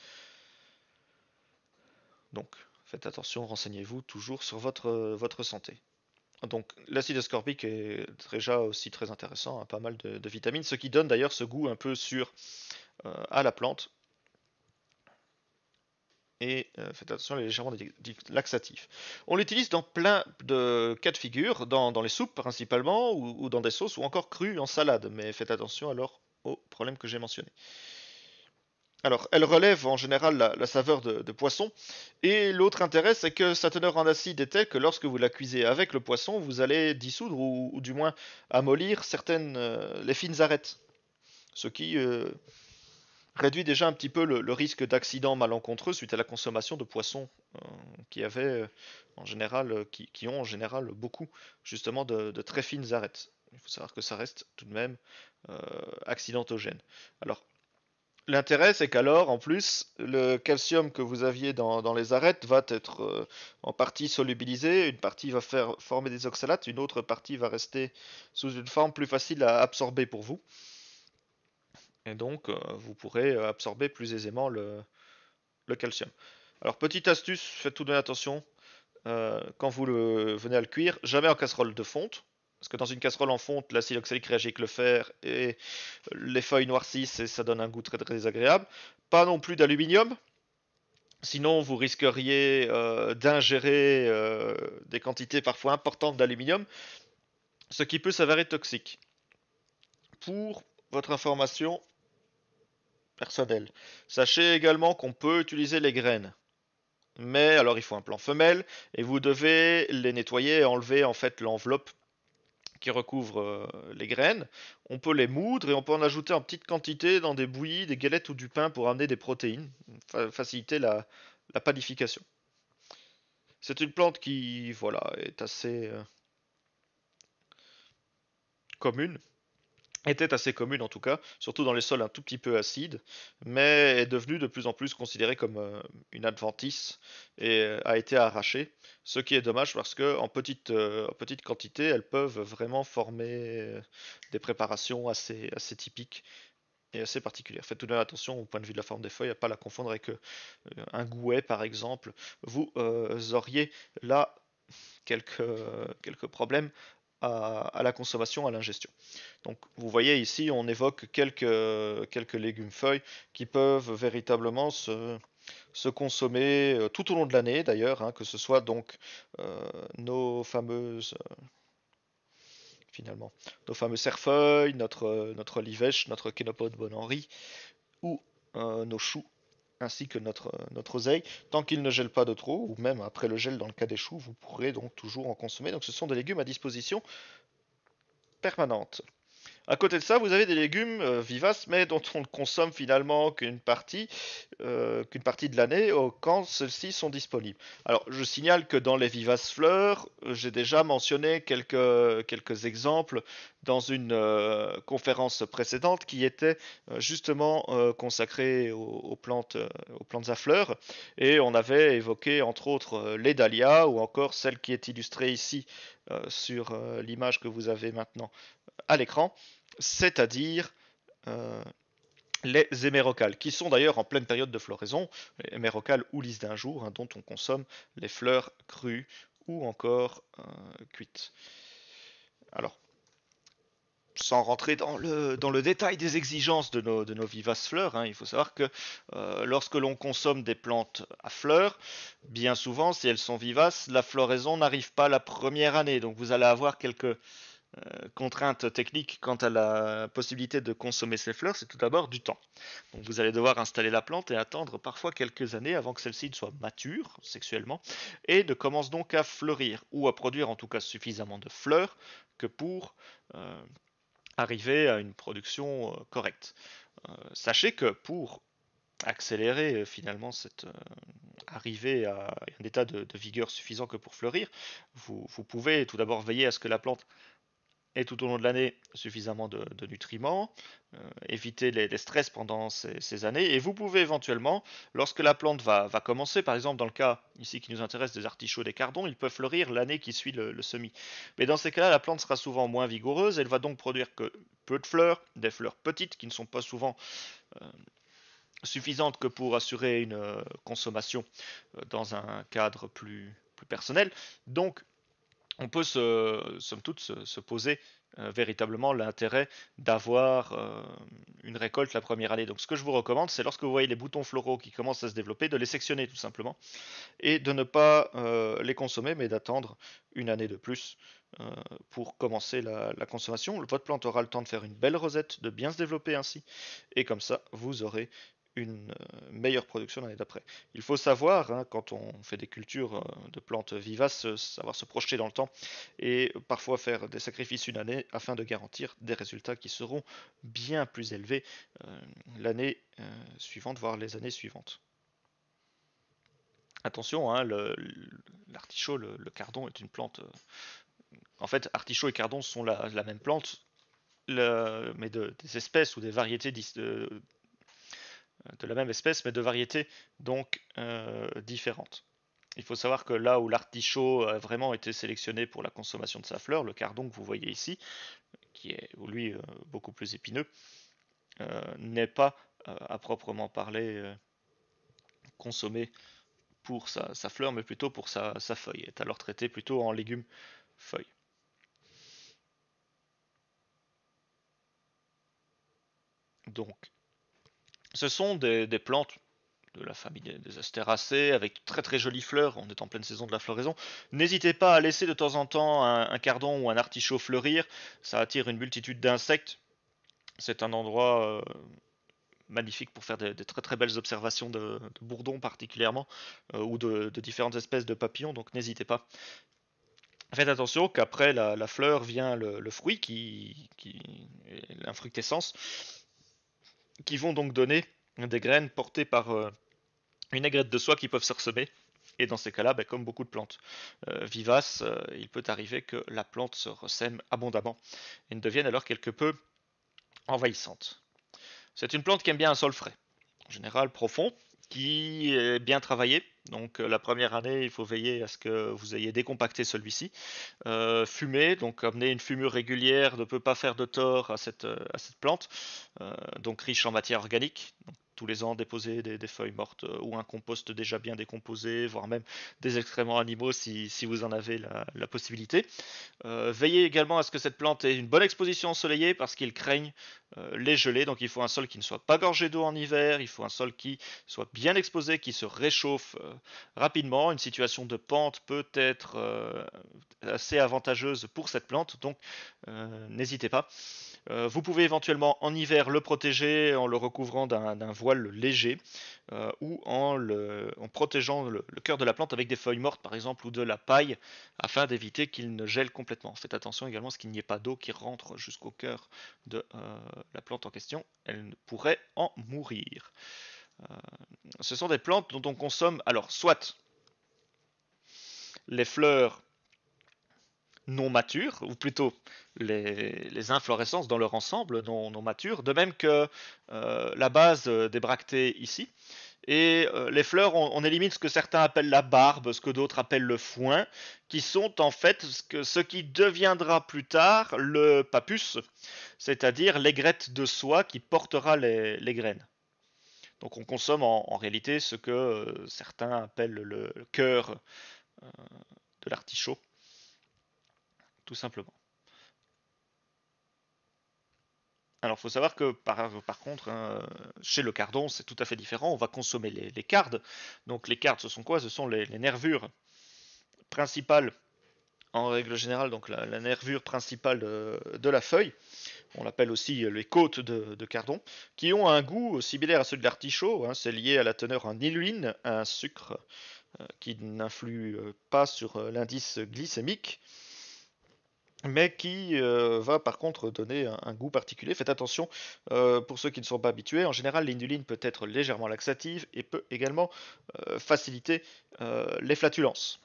Donc, faites attention, renseignez-vous toujours sur votre, votre santé. Donc l'acide ascorbique est déjà aussi très intéressant, a hein, pas mal de, vitamines, ce qui donne d'ailleurs ce goût un peu sûr euh, à la plante. Et euh, faites attention, il est légèrement laxatif. On l'utilise dans plein de cas de figure, dans, les soupes principalement, ou, dans des sauces, ou encore crues en salade, mais faites attention alors aux problèmes que j'ai mentionnés. Alors, elle relève en général la, saveur de, poisson. Et l'autre intérêt, c'est que sa teneur en acide était que lorsque vous la cuisez avec le poisson, vous allez dissoudre ou, du moins amollir certaines euh, les fines arêtes, ce qui euh, réduit déjà un petit peu le, risque d'accident malencontreux suite à la consommation de poissons euh, qui avaient en général, qui, ont en général beaucoup justement de, de, très fines arêtes. Il faut savoir que ça reste tout de même accidentogène. Alors L'intérêt, c'est qu'alors, en plus, le calcium que vous aviez dans, les arêtes va être euh, en partie solubilisé, une partie va faire former des oxalates, une autre partie va rester sous une forme plus facile à absorber pour vous. Et donc, euh, vous pourrez euh, absorber plus aisément le, calcium. Alors, petite astuce, faites tout de même attention, quand vous le, venez à le cuire, jamais en casserole de fonte, parce que dans une casserole en fonte, l'acide oxalique réagit avec le fer et les feuilles noircissent et ça donne un goût très, très désagréable. Pas non plus d'aluminium, sinon vous risqueriez euh, d'ingérer euh, des quantités parfois importantes d'aluminium, ce qui peut s'avérer toxique. Pour votre information personnelle, sachez également qu'on peut utiliser les graines mais alors il faut un plan femelle et vous devez les nettoyer et enlever en fait l'enveloppe qui recouvrent euh, les graines. On peut les moudre et on peut en ajouter en petite quantité dans des bouillies, des galettes ou du pain pour amener des protéines, faciliter la, la panification. C'est une plante qui, voilà, est assez euh, commune était assez commune en tout cas, surtout dans les sols un tout petit peu acides, mais est devenue de plus en plus considérée comme euh, une adventice et euh, a été arrachée, ce qui est dommage parce que en petite, euh, petite quantité, elles peuvent vraiment former des préparations assez, assez typiques et assez particulières. Faites tout de attention au point de vue de la forme des feuilles, à ne pas la confondre avec un gouet par exemple. Vous auriez là quelques, quelques problèmes à, la consommation, à l'ingestion. Donc vous voyez ici, on évoque quelques, légumes feuilles qui peuvent véritablement se, consommer euh, tout au long de l'année d'ailleurs, hein, que ce soit donc euh, nos fameuses euh, finalement. Nos fameux cerfeuilles, notre, notre livèche, notre kénopode bon henri, ou nos choux, ainsi que notre, euh, notre oseille, tant qu'il ne gèle pas de trop, ou même après le gel dans le cas des choux, vous pourrez donc toujours en consommer. Donc ce sont des légumes à disposition permanente. À côté de ça, vous avez des légumes euh, vivaces, mais dont on ne consomme finalement qu'une partie, euh, qu'une partie de l'année quand celles-ci sont disponibles. Alors, je signale que dans les vivaces fleurs, j'ai déjà mentionné quelques, quelques exemples dans une euh, conférence précédente qui était euh, justement euh, consacrée aux, plantes, aux plantes à fleurs. Et on avait évoqué entre autres les dahlias ou encore celle qui est illustrée ici sur l'image que vous avez maintenant à l'écran, c'est-à-dire les hémérocales, qui sont d'ailleurs en pleine période de floraison, les hémérocales ou lys d'un jour, hein, dont on consomme les fleurs crues ou encore cuites. Alors, sans rentrer dans le, dans le détail des exigences de nos, de nos vivaces fleurs, hein. il faut savoir que euh, lorsque l'on consomme des plantes à fleurs, bien souvent, si elles sont vivaces, la floraison n'arrive pas la première année. Donc vous allez avoir quelques euh, contraintes techniques quant à la possibilité de consommer ces fleurs. C'est tout d'abord du temps. Donc vous allez devoir installer la plante et attendre parfois quelques années avant que celle-ci ne soit mature sexuellement et ne commence donc à fleurir ou à produire en tout cas suffisamment de fleurs que pour... Euh, arriver à une production euh, correcte. Euh, sachez que pour accélérer euh, finalement cette arrivée à un état de, vigueur suffisant que pour fleurir, vous pouvez tout d'abord veiller à ce que la plante et tout au long de l'année suffisamment de, nutriments, euh, éviter les, stress pendant ces, années, et vous pouvez éventuellement, lorsque la plante va, va, commencer, par exemple dans le cas ici qui nous intéresse des artichauts des cardons, ils peuvent fleurir l'année qui suit le, le, semis. Mais dans ces cas-là, la plante sera souvent moins vigoureuse, elle va donc produire que peu de fleurs, des fleurs petites qui ne sont pas souvent... Euh, suffisantes que pour assurer une euh, consommation dans un cadre plus, plus personnel. Donc on peut se, somme toute se, poser euh, véritablement l'intérêt d'avoir euh, une récolte la première année. Donc ce que je vous recommande, c'est lorsque vous voyez les boutons floraux qui commencent à se développer, de les sectionner tout simplement et de ne pas euh, les consommer, mais d'attendre une année de plus pour commencer la, la, consommation. Votre plante aura le temps de faire une belle rosette, de bien se développer ainsi, et comme ça, vous aurez une euh, meilleure production l'année d'après. Il faut savoir, hein, quand on fait des cultures euh, de plantes vivaces, euh, savoir se projeter dans le temps et parfois faire des sacrifices une année afin de garantir des résultats qui seront bien plus élevés l'année suivante, voire les années suivantes. Attention, hein, l'artichaut, le, cardon est une plante... en fait, artichaut et cardon sont la, même plante, mais des espèces ou des variétés euh, de la même espèce, mais de variétés donc euh, différentes. Il faut savoir que là où l'artichaut a vraiment été sélectionné pour la consommation de sa fleur, le cardon que vous voyez ici, qui est lui euh, beaucoup plus épineux, n'est pas à proprement parler consommé pour sa, fleur, mais plutôt pour sa, sa feuille, est alors traité plutôt en légumes feuilles. Donc, ce sont des, plantes de la famille des astéracées, avec très très jolies fleurs, on est en pleine saison de la floraison. N'hésitez pas à laisser de temps en temps un, cardon ou un artichaut fleurir, ça attire une multitude d'insectes. C'est un endroit euh, magnifique pour faire des, très très belles observations de, bourdons particulièrement, euh, ou de, différentes espèces de papillons, donc n'hésitez pas. Faites attention qu'après la, fleur vient le, fruit qui, qui est l'infructescence qui vont donc donner des graines portées par euh, une aigrette de soie qui peuvent se ressemer. Et dans ces cas-là, ben, comme beaucoup de plantes euh, vivaces, euh, il peut arriver que la plante se ressème abondamment et ne devienne alors quelque peu envahissante. C'est une plante qui aime bien un sol frais, en général profond, qui est bien travaillé. Donc euh, la première année, il faut veiller à ce que vous ayez décompacté celui-ci. Euh, fumer, donc amener une fumure régulière ne peut pas faire de tort à cette, euh, à cette plante, donc riche en matière organique tous les ans déposer des, feuilles mortes euh, ou un compost déjà bien décomposé, voire même des excréments animaux si, vous en avez la, possibilité. Euh, veillez également à ce que cette plante ait une bonne exposition ensoleillée parce qu'il craignent euh, les gelées, donc il faut un sol qui ne soit pas gorgé d'eau en hiver, il faut un sol qui soit bien exposé, qui se réchauffe rapidement. Une situation de pente peut être assez avantageuse pour cette plante, donc n'hésitez pas. Euh, vous pouvez éventuellement en hiver le protéger en le recouvrant d'un voile léger euh, ou en, protégeant le, cœur de la plante avec des feuilles mortes par exemple ou de la paille afin d'éviter qu'il ne gèle complètement. Faites attention également à ce qu'il n'y ait pas d'eau qui rentre jusqu'au cœur de euh, la plante en question, elle ne pourrait en mourir. ce sont des plantes dont on consomme alors soit les fleurs non matures, ou plutôt les, inflorescences dans leur ensemble non, matures, de même que euh, la base euh, des bractées ici. Et euh, les fleurs, on, élimine ce que certains appellent la barbe, ce que d'autres appellent le foin, qui sont en fait ce, qui deviendra plus tard le papus, c'est-à-dire l'aigrette de soie qui portera les, graines. Donc on consomme en, réalité ce que certains appellent le, cœur de l'artichaut tout simplement. Alors, faut savoir que par, contre, hein, chez le cardon, c'est tout à fait différent. On va consommer les, cardes. Donc, les cardes, ce sont quoi Ce sont les, nervures principales, en règle générale, donc la, nervure principale euh, de, la feuille. On l'appelle aussi euh, les côtes de, cardon, qui ont un goût similaire à celui de l'artichaut. Hein. c'est lié à la teneur en iluine, un sucre euh, qui n'influe pas sur l'indice glycémique mais qui euh, va par contre donner un, goût particulier. Faites attention euh, pour ceux qui ne sont pas habitués. En général, l'induline peut être légèrement laxative et peut également euh, faciliter les flatulences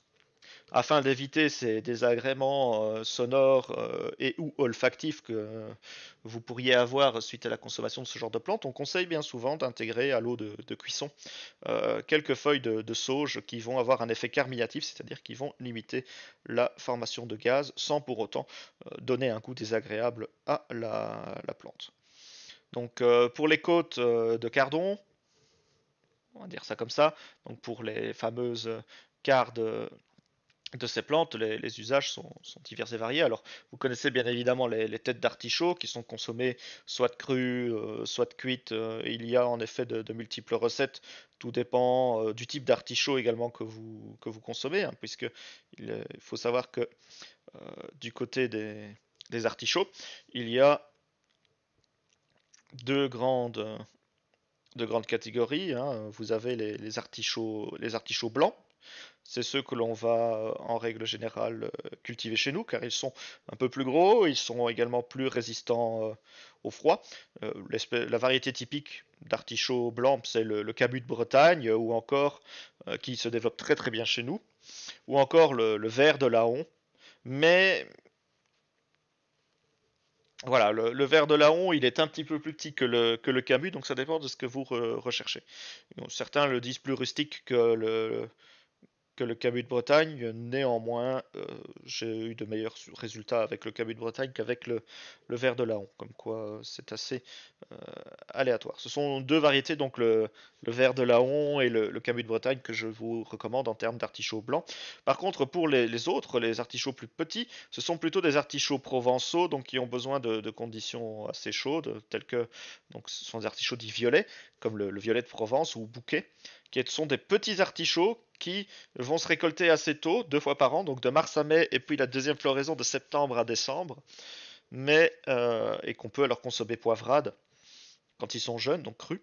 afin d'éviter ces désagréments euh, sonores euh, et ou olfactifs que vous pourriez avoir suite à la consommation de ce genre de plantes, on conseille bien souvent d'intégrer à l'eau de, cuisson euh, quelques feuilles de, sauge qui vont avoir un effet carminatif, c'est-à-dire qui vont limiter la formation de gaz sans pour autant donner un goût désagréable à la, plante. Donc pour les côtes de Cardon, on va dire ça comme ça, donc pour les fameuses cardes de ces plantes, les, usages sont, divers et variés. Alors, vous connaissez bien évidemment les, têtes d'artichaut qui sont consommées soit crues, euh, soit cuites. Euh, il y a en effet de, multiples recettes. Tout dépend euh, du type d'artichaut également que vous, que vous consommez, hein, puisque il, faut savoir que du côté des, des, artichauts, il y a deux grandes, deux grandes catégories. Hein. Vous avez les, les, artichauts, les artichauts blancs c'est ceux que l'on va euh, en règle générale euh, cultiver chez nous, car ils sont un peu plus gros, ils sont également plus résistants euh, au froid. la variété typique d'artichaut blanc, c'est le, camus de Bretagne, ou encore qui se développe très très bien chez nous, ou encore le, vert de Laon. Mais voilà, le, vert de Laon, il est un petit peu plus petit que le, que Camus, donc ça dépend de ce que vous recherchez. certains le disent plus rustique que le, que le Camus de Bretagne. Néanmoins, euh, j'ai eu de meilleurs résultats avec le Camus de Bretagne qu'avec le, le de Laon. Comme quoi, euh, c'est assez euh, aléatoire. Ce sont deux variétés, donc le, le de Laon et le, Camus de Bretagne, que je vous recommande en termes d'artichaut blanc Par contre, pour les, autres, les artichauts plus petits, ce sont plutôt des artichauts provençaux, donc qui ont besoin de, conditions assez chaudes, telles que donc, ce sont des artichauts dits violets, comme le violet de Provence ou bouquet, qui sont des petits artichauts qui vont se récolter assez tôt, deux fois par an, donc de mars à mai, et puis la deuxième floraison de septembre à décembre, mais, euh, et qu'on peut alors consommer poivrade quand ils sont jeunes, donc crus.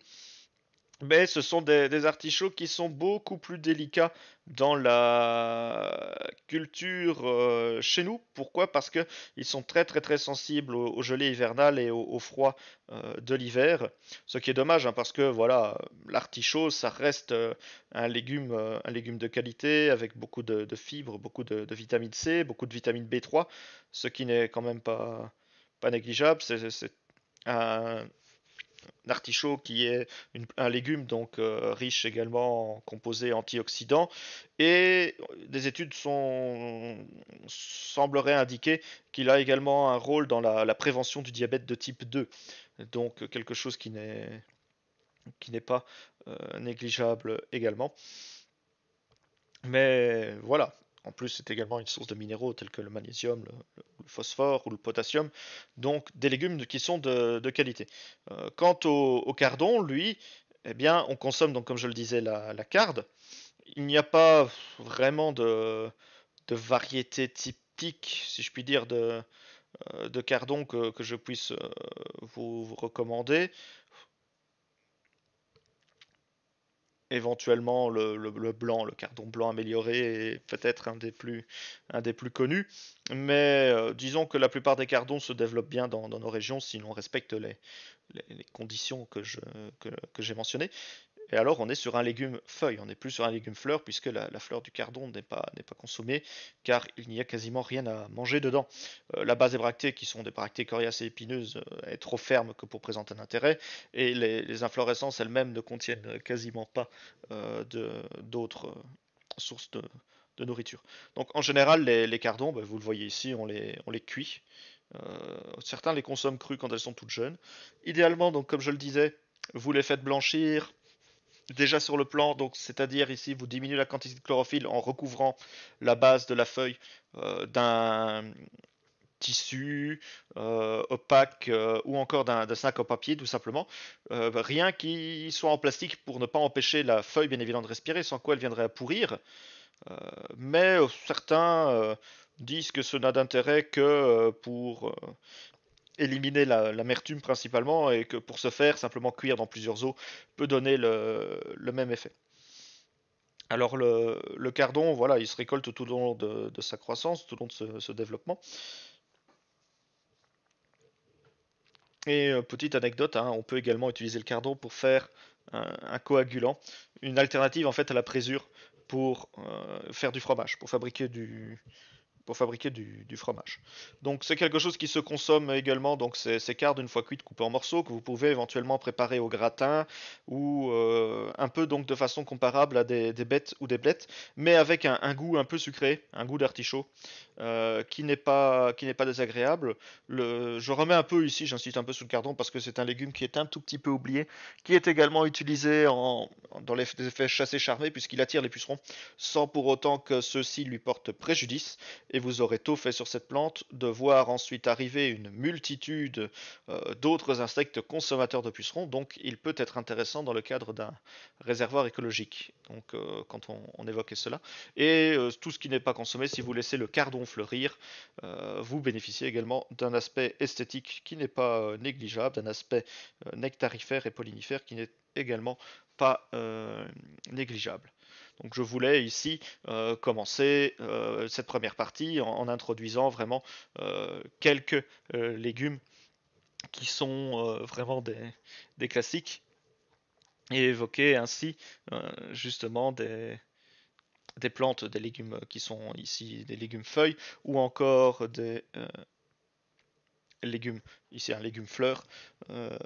Mais ce sont des, artichauts qui sont beaucoup plus délicats dans la culture euh, chez nous. Pourquoi Parce qu'ils sont très très très sensibles au, gelé hivernal et au, froid euh, de l'hiver. Ce qui est dommage hein, parce que voilà, l'artichaut ça reste euh, un, légume, un légume de qualité avec beaucoup de, fibres, beaucoup de, vitamine C, beaucoup de vitamine B3, ce qui n'est quand même pas, pas négligeable. C'est un, L'artichaut qui est un légume donc euh, riche également en composés antioxydants et des études sont, sembleraient indiquer qu'il a également un rôle dans la, prévention du diabète de type 2 donc quelque chose qui n'est qui n'est pas euh, négligeable également mais voilà en plus, c'est également une source de minéraux tels que le magnésium, le, phosphore ou le potassium, donc des légumes qui sont de, qualité. Euh, quant au, cardon, lui, eh bien, on consomme, donc, comme je le disais, la, la carde. Il n'y a pas vraiment de, variété typique, si je puis dire, de, euh, cardon que, je puisse euh, vous recommander. éventuellement le, blanc, le cardon blanc amélioré est peut-être un, des plus, un des plus connus. Mais euh, disons que la plupart des cardons se développent bien dans, nos régions si l'on respecte les, conditions que, je, que, que j'ai mentionnées. Et alors on est sur un légume feuille, on n'est plus sur un légume fleur, puisque la, fleur du cardon n'est pas, pas consommée, car il n'y a quasiment rien à manger dedans. Euh, la base des bractées, qui sont des bractées et épineuses, euh, est trop ferme que pour présenter un intérêt, et les, inflorescences elles-mêmes ne contiennent quasiment pas euh, de, d'autres sources de, nourriture. Donc en général, les, cardons, bah, vous le voyez ici, on les, on les cuit. certains les consomment crus quand elles sont toutes jeunes. Idéalement, donc comme je le disais, vous les faites blanchir déjà sur le plan, donc c'est-à-dire ici vous diminuez la quantité de chlorophylle en recouvrant la base de la feuille euh, d'un tissu euh, opaque euh, ou encore d'un sac en papier tout simplement, rien qui soit en plastique pour ne pas empêcher la feuille bien évidemment de respirer, sans quoi elle viendrait à pourrir. mais certains disent que ce n'a d'intérêt que pour éliminer l'amertume principalement et que pour ce faire, simplement cuire dans plusieurs eaux peut donner le, même effet. Alors le, cardon, voilà, il se récolte tout au long de, sa croissance, tout au long de ce, développement. Et euh, petite anecdote, hein, on peut également utiliser le cardon pour faire un, coagulant, une alternative en fait à la présure pour euh, faire du fromage, pour fabriquer du, pour fabriquer du, fromage. Donc c'est quelque chose qui se consomme également, donc ces cardes une fois cuites coupées en morceaux, que vous pouvez éventuellement préparer au gratin, ou euh, un peu donc de façon comparable à des, bêtes ou des blettes, mais avec un, un, goût un peu sucré, un goût d'artichaut. Euh, qui n'est pas qui n'est pas désagréable. Le, je remets un peu ici, j'insiste un peu sur le cardon parce que c'est un légume qui est un tout petit peu oublié, qui est également utilisé en, dans les effets chassés charmés puisqu'il attire les pucerons, sans pour autant que ceux-ci lui portent préjudice. Et vous aurez tôt fait sur cette plante de voir ensuite arriver une multitude euh, d'autres insectes consommateurs de pucerons. Donc, il peut être intéressant dans le cadre d'un réservoir écologique. Donc, euh, quand on, on, évoquait cela, et tout ce qui n'est pas consommé, si vous laissez le cardon fleurir, euh, vous bénéficiez également d'un aspect esthétique qui n'est pas euh, négligeable, d'un aspect euh, nectarifère et pollinifère qui n'est également pas négligeable. Donc je voulais ici commencer cette première partie en, introduisant vraiment quelques légumes qui sont vraiment des, classiques et évoquer ainsi justement des, des plantes, des légumes qui sont ici des légumes feuilles, ou encore des euh, légumes, ici un légume fleur, euh,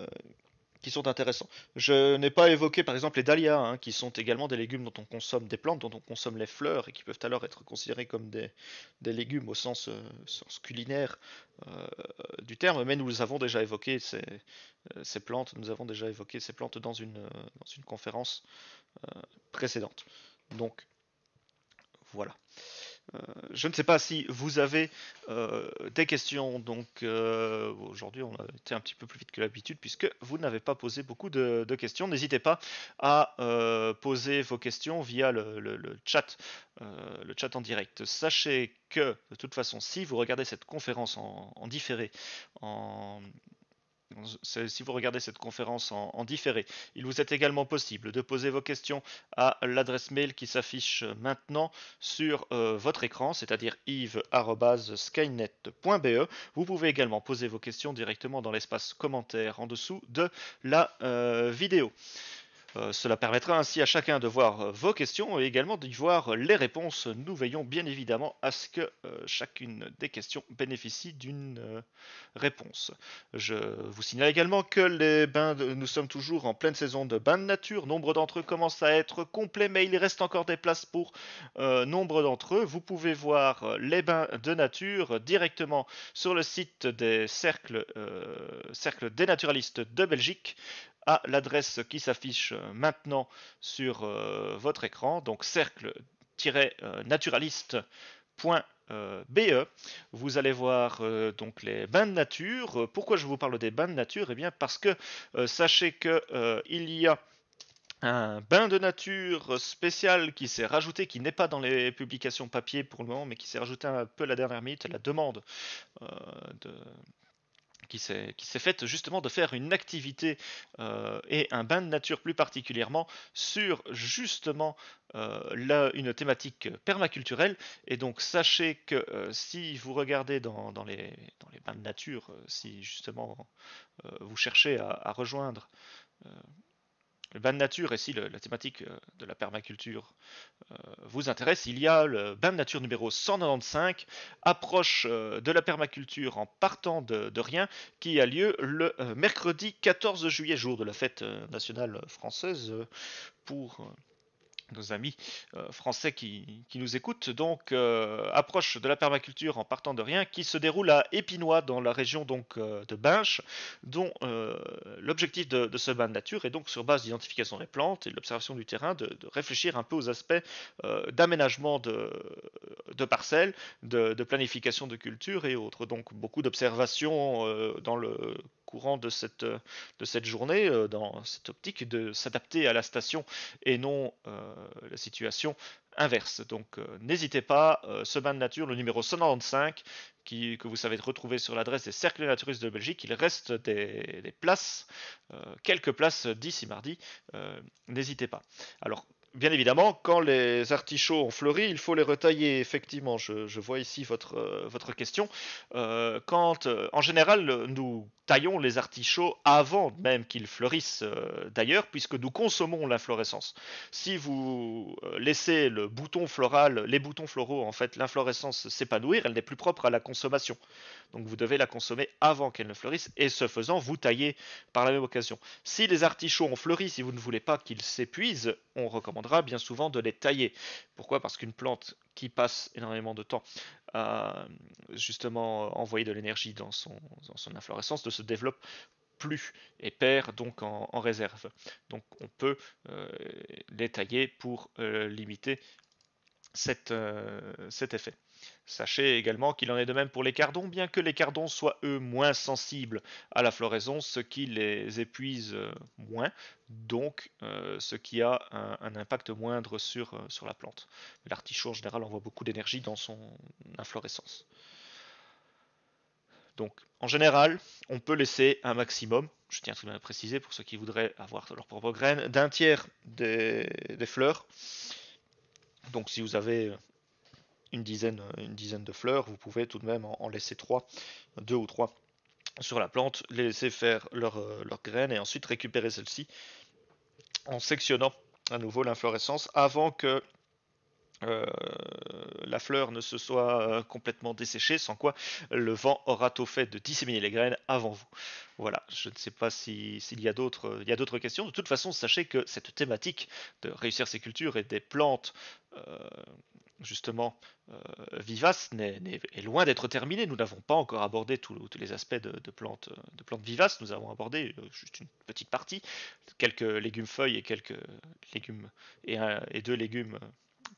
qui sont intéressants. Je n'ai pas évoqué par exemple les dahlias, hein, qui sont également des légumes dont on consomme des plantes, dont on consomme les fleurs, et qui peuvent alors être considérés comme des, légumes au sens, euh, culinaire du terme, mais nous avons déjà évoqué ces, plantes, nous avons déjà évoqué ces plantes dans une, conférence précédente. Donc voilà. Euh, je ne sais pas si vous avez euh, des questions. Donc euh, aujourd'hui, on a été un petit peu plus vite que l'habitude puisque vous n'avez pas posé beaucoup de, questions. N'hésitez pas à poser vos questions via le, chat, le chat en direct. Sachez que de toute façon, si vous regardez cette conférence en, en différé, en, si vous regardez cette conférence en, différé. Il vous est également possible de poser vos questions à l'adresse mail qui s'affiche maintenant sur euh, votre écran, c'est-à-dire yves.skynet.be. Vous pouvez également poser vos questions directement dans l'espace commentaire en dessous de la euh, vidéo. Euh, cela permettra ainsi à chacun de voir euh, vos questions et également d'y voir les réponses. Nous veillons bien évidemment à ce que euh, chacune des questions bénéficie d'une réponse. Je vous signale également que les bains nous sommes toujours en pleine saison de bains de nature. Nombre d'entre eux commencent à être complets, mais il reste encore des places pour nombre d'entre eux. Vous pouvez voir les bains de nature directement sur le site des cercles, cercles des naturalistes de Belgique à l'adresse qui s'affiche euh, maintenant sur euh, votre écran, donc cercle naturalistebe euh, Vous allez voir donc les bains de nature. pourquoi je vous parle des bains de nature Eh bien parce que sachez que il y a un bain de nature spécial qui s'est rajouté, qui n'est pas dans les publications papier pour le moment, mais qui s'est rajouté un peu la dernière minute la demande de, qui s'est faite justement de faire une activité euh, et un bain de nature plus particulièrement sur justement euh, une thématique permaculturelle. Et donc sachez que euh, si vous regardez dans, les, les, bains de nature, si justement vous cherchez à rejoindre le bain de Nature, et si la thématique euh, de la permaculture euh, vous intéresse, il y a le Bain de Nature numéro 195, approche euh, de la permaculture en partant de, rien, qui a lieu le mercredi 14 juillet, jour de la fête nationale française, pour nos amis euh, français qui, qui, nous écoutent. Donc, euh, approche de la permaculture en partant de rien, qui se déroule à Épinois, dans la région donc euh, de Binche, dont l'objectif de, ce bain de nature est donc, sur base d'identification des plantes et de l'observation du terrain, de, de, réfléchir un peu aux aspects d'aménagement de, de, parcelles, de, planification de culture et autres. Donc, beaucoup d'observations dans le courant de cette, euh, de cette journée, euh, dans cette optique de s'adapter à la station et non euh, la situation inverse. Donc n'hésitez pas, ce bain de nature, le numéro 195, qui, que vous savez retrouver sur l'adresse des cercles naturistes de Belgique. Il reste des, places, quelques places d'ici mardi. N'hésitez pas. Alors, bien évidemment, quand les artichauts ont fleuri, il faut les retailler. Effectivement, je, vois ici votre, euh, votre question. Euh, euh, en général, nous taillons les artichauts avant même qu'ils fleurissent d'ailleurs, puisque nous consommons l'inflorescence. Si vous laissez le bouton floral, les boutons floraux, en fait, l'inflorescence s'épanouir, elle n'est plus propre à la consommation. Donc vous devez la consommer avant qu'elle ne fleurisse, et ce faisant, vous taillez par la même occasion. Si les artichauts ont fleuri, si vous ne voulez pas qu'ils s'épuisent, on recommande bien souvent de les tailler. Pourquoi Parce qu'une plante qui passe énormément de temps à justement envoyer de l'énergie dans son, son inflorescence ne se développe plus et perd donc en, réserve. Donc on peut euh, les tailler pour euh, limiter euh, cet effet. Sachez également qu'il en est de même pour les cardons, bien que les cardons soient eux moins sensibles à la floraison, ce qui les épuise euh, moins, donc euh, ce qui a un, impact moindre sur, euh, sur la plante. L'artichaut en général envoie beaucoup d'énergie dans son inflorescence. Donc en général, on peut laisser un maximum, je tiens tout de même à préciser pour ceux qui voudraient avoir leurs propres graines, d'un tiers des fleurs. Donc si vous avez une dizaine, euh, une dizaine de fleurs, vous pouvez tout de même en, laisser trois, deux ou trois sur la plante, les laisser faire leurs leur euh, graines et ensuite récupérer celles-ci en sectionnant à nouveau l'inflorescence avant que euh, la fleur ne se soit complètement desséchée, sans quoi le vent aura tôt fait de disséminer les graines avant vous. Voilà, je ne sais pas s'il y a d'autres questions. De toute façon, sachez que cette thématique de réussir ses cultures et des plantes justement, euh, vivace est loin d'être terminé. Nous n'avons pas encore abordé tous les aspects de, plantes, de plantes vivaces. Nous avons abordé euh, juste une petite partie, quelques légumes feuilles et quelques légumes et deux légumes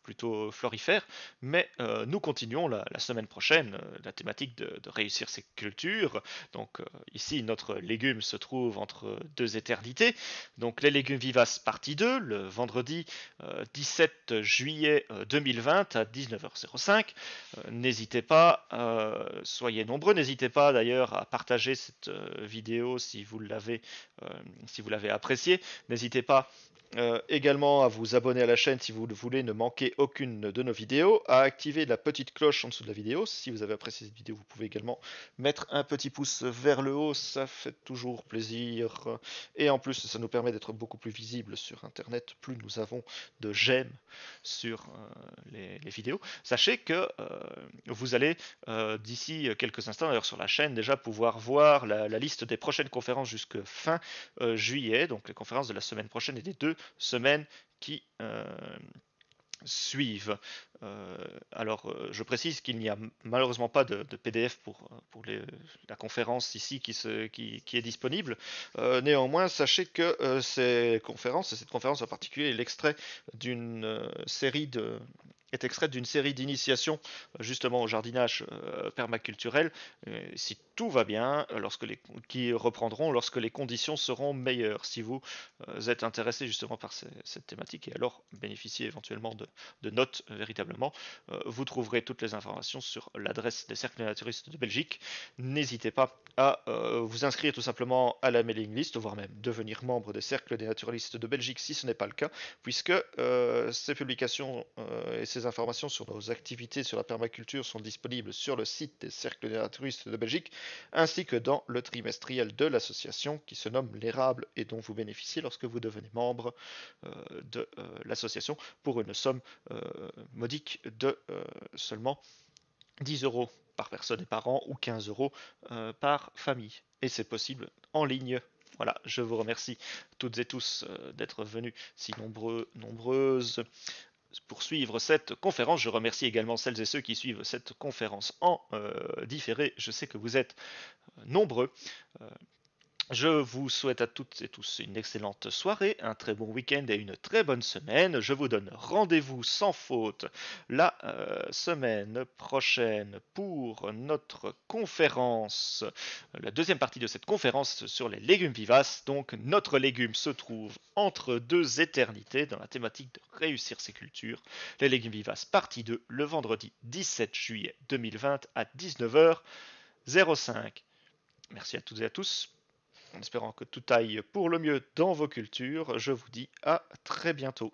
plutôt florifère, mais euh, nous continuons la, semaine prochaine euh, la thématique de, réussir ses cultures. Donc euh, ici, notre légume se trouve entre deux éternités. Donc les légumes vivaces partie 2, le vendredi 17 juillet 2020 à 19h05. n'hésitez pas, soyez nombreux, n'hésitez pas d'ailleurs à partager cette vidéo si vous l'avez si vous l'avez appréciée. N'hésitez pas également à vous abonner à la chaîne si vous le voulez ne manquer aucune de nos vidéos, à activer la petite cloche en dessous de la vidéo. Si vous avez apprécié cette vidéo, vous pouvez également mettre un petit pouce vers le haut, ça fait toujours plaisir. Et en plus, ça nous permet d'être beaucoup plus visible sur Internet, plus nous avons de j'aime sur euh, les, vidéos. Sachez que euh, vous allez euh, d'ici quelques instants, d'ailleurs sur la chaîne, déjà pouvoir voir la, liste des prochaines conférences jusque fin juillet, donc les conférences de la semaine prochaine et des deux semaines qui, suivent. Euh, alors, euh, je précise qu'il n'y a malheureusement pas de, PDF pour, pour la conférence ici qui, est disponible. Euh, néanmoins, sachez que ces conférences, cette conférence en particulier, est l'extrait d'une série de, est extraite d'une série d'initiations justement au jardinage euh, permaculturel, euh, si tout va bien, lorsque les, qui reprendront lorsque les conditions seront meilleures. Si vous euh, êtes intéressé justement par cette thématique et alors bénéficiez éventuellement de, de notes véritablement, vous trouverez toutes les informations sur l'adresse des cercles naturalistes de Belgique. N'hésitez pas à vous inscrire tout simplement à la mailing list, voire même devenir membre des cercles des naturalistes de Belgique si ce n'est pas le cas, puisque ces publications et ces informations sur nos activités sur la permaculture sont disponibles sur le site des cercles touristes de Belgique, ainsi que dans le trimestriel de l'association qui se nomme l'érable et dont vous bénéficiez lorsque vous devenez membre euh, de euh, l'association pour une somme euh, modique de seulement 10 euros par personne et par an ou 15 euros par famille. Et c'est possible en ligne voilà, je vous remercie toutes et tous d'être venus si nombreux, nombreuses. Pour poursuivre cette conférence. Je remercie également celles et ceux qui suivent cette conférence en euh, différé. Je sais que vous êtes euh, nombreux. Euh, je vous souhaite à toutes et tous une excellente soirée, un très bon week-end et une très bonne semaine. Je vous donne rendez-vous sans faute la euh, semaine prochaine pour notre conférence, euh, la deuxième partie de cette conférence sur les légumes vivaces. Donc notre légume se trouve entre deux éternités dans la thématique de réussir ses cultures. Les légumes vivaces, partie 2, le vendredi 17 juillet 2020 à 19h05. Merci à toutes et à tous. En espérant que tout aille pour le mieux dans vos cultures, je vous dis à très bientôt.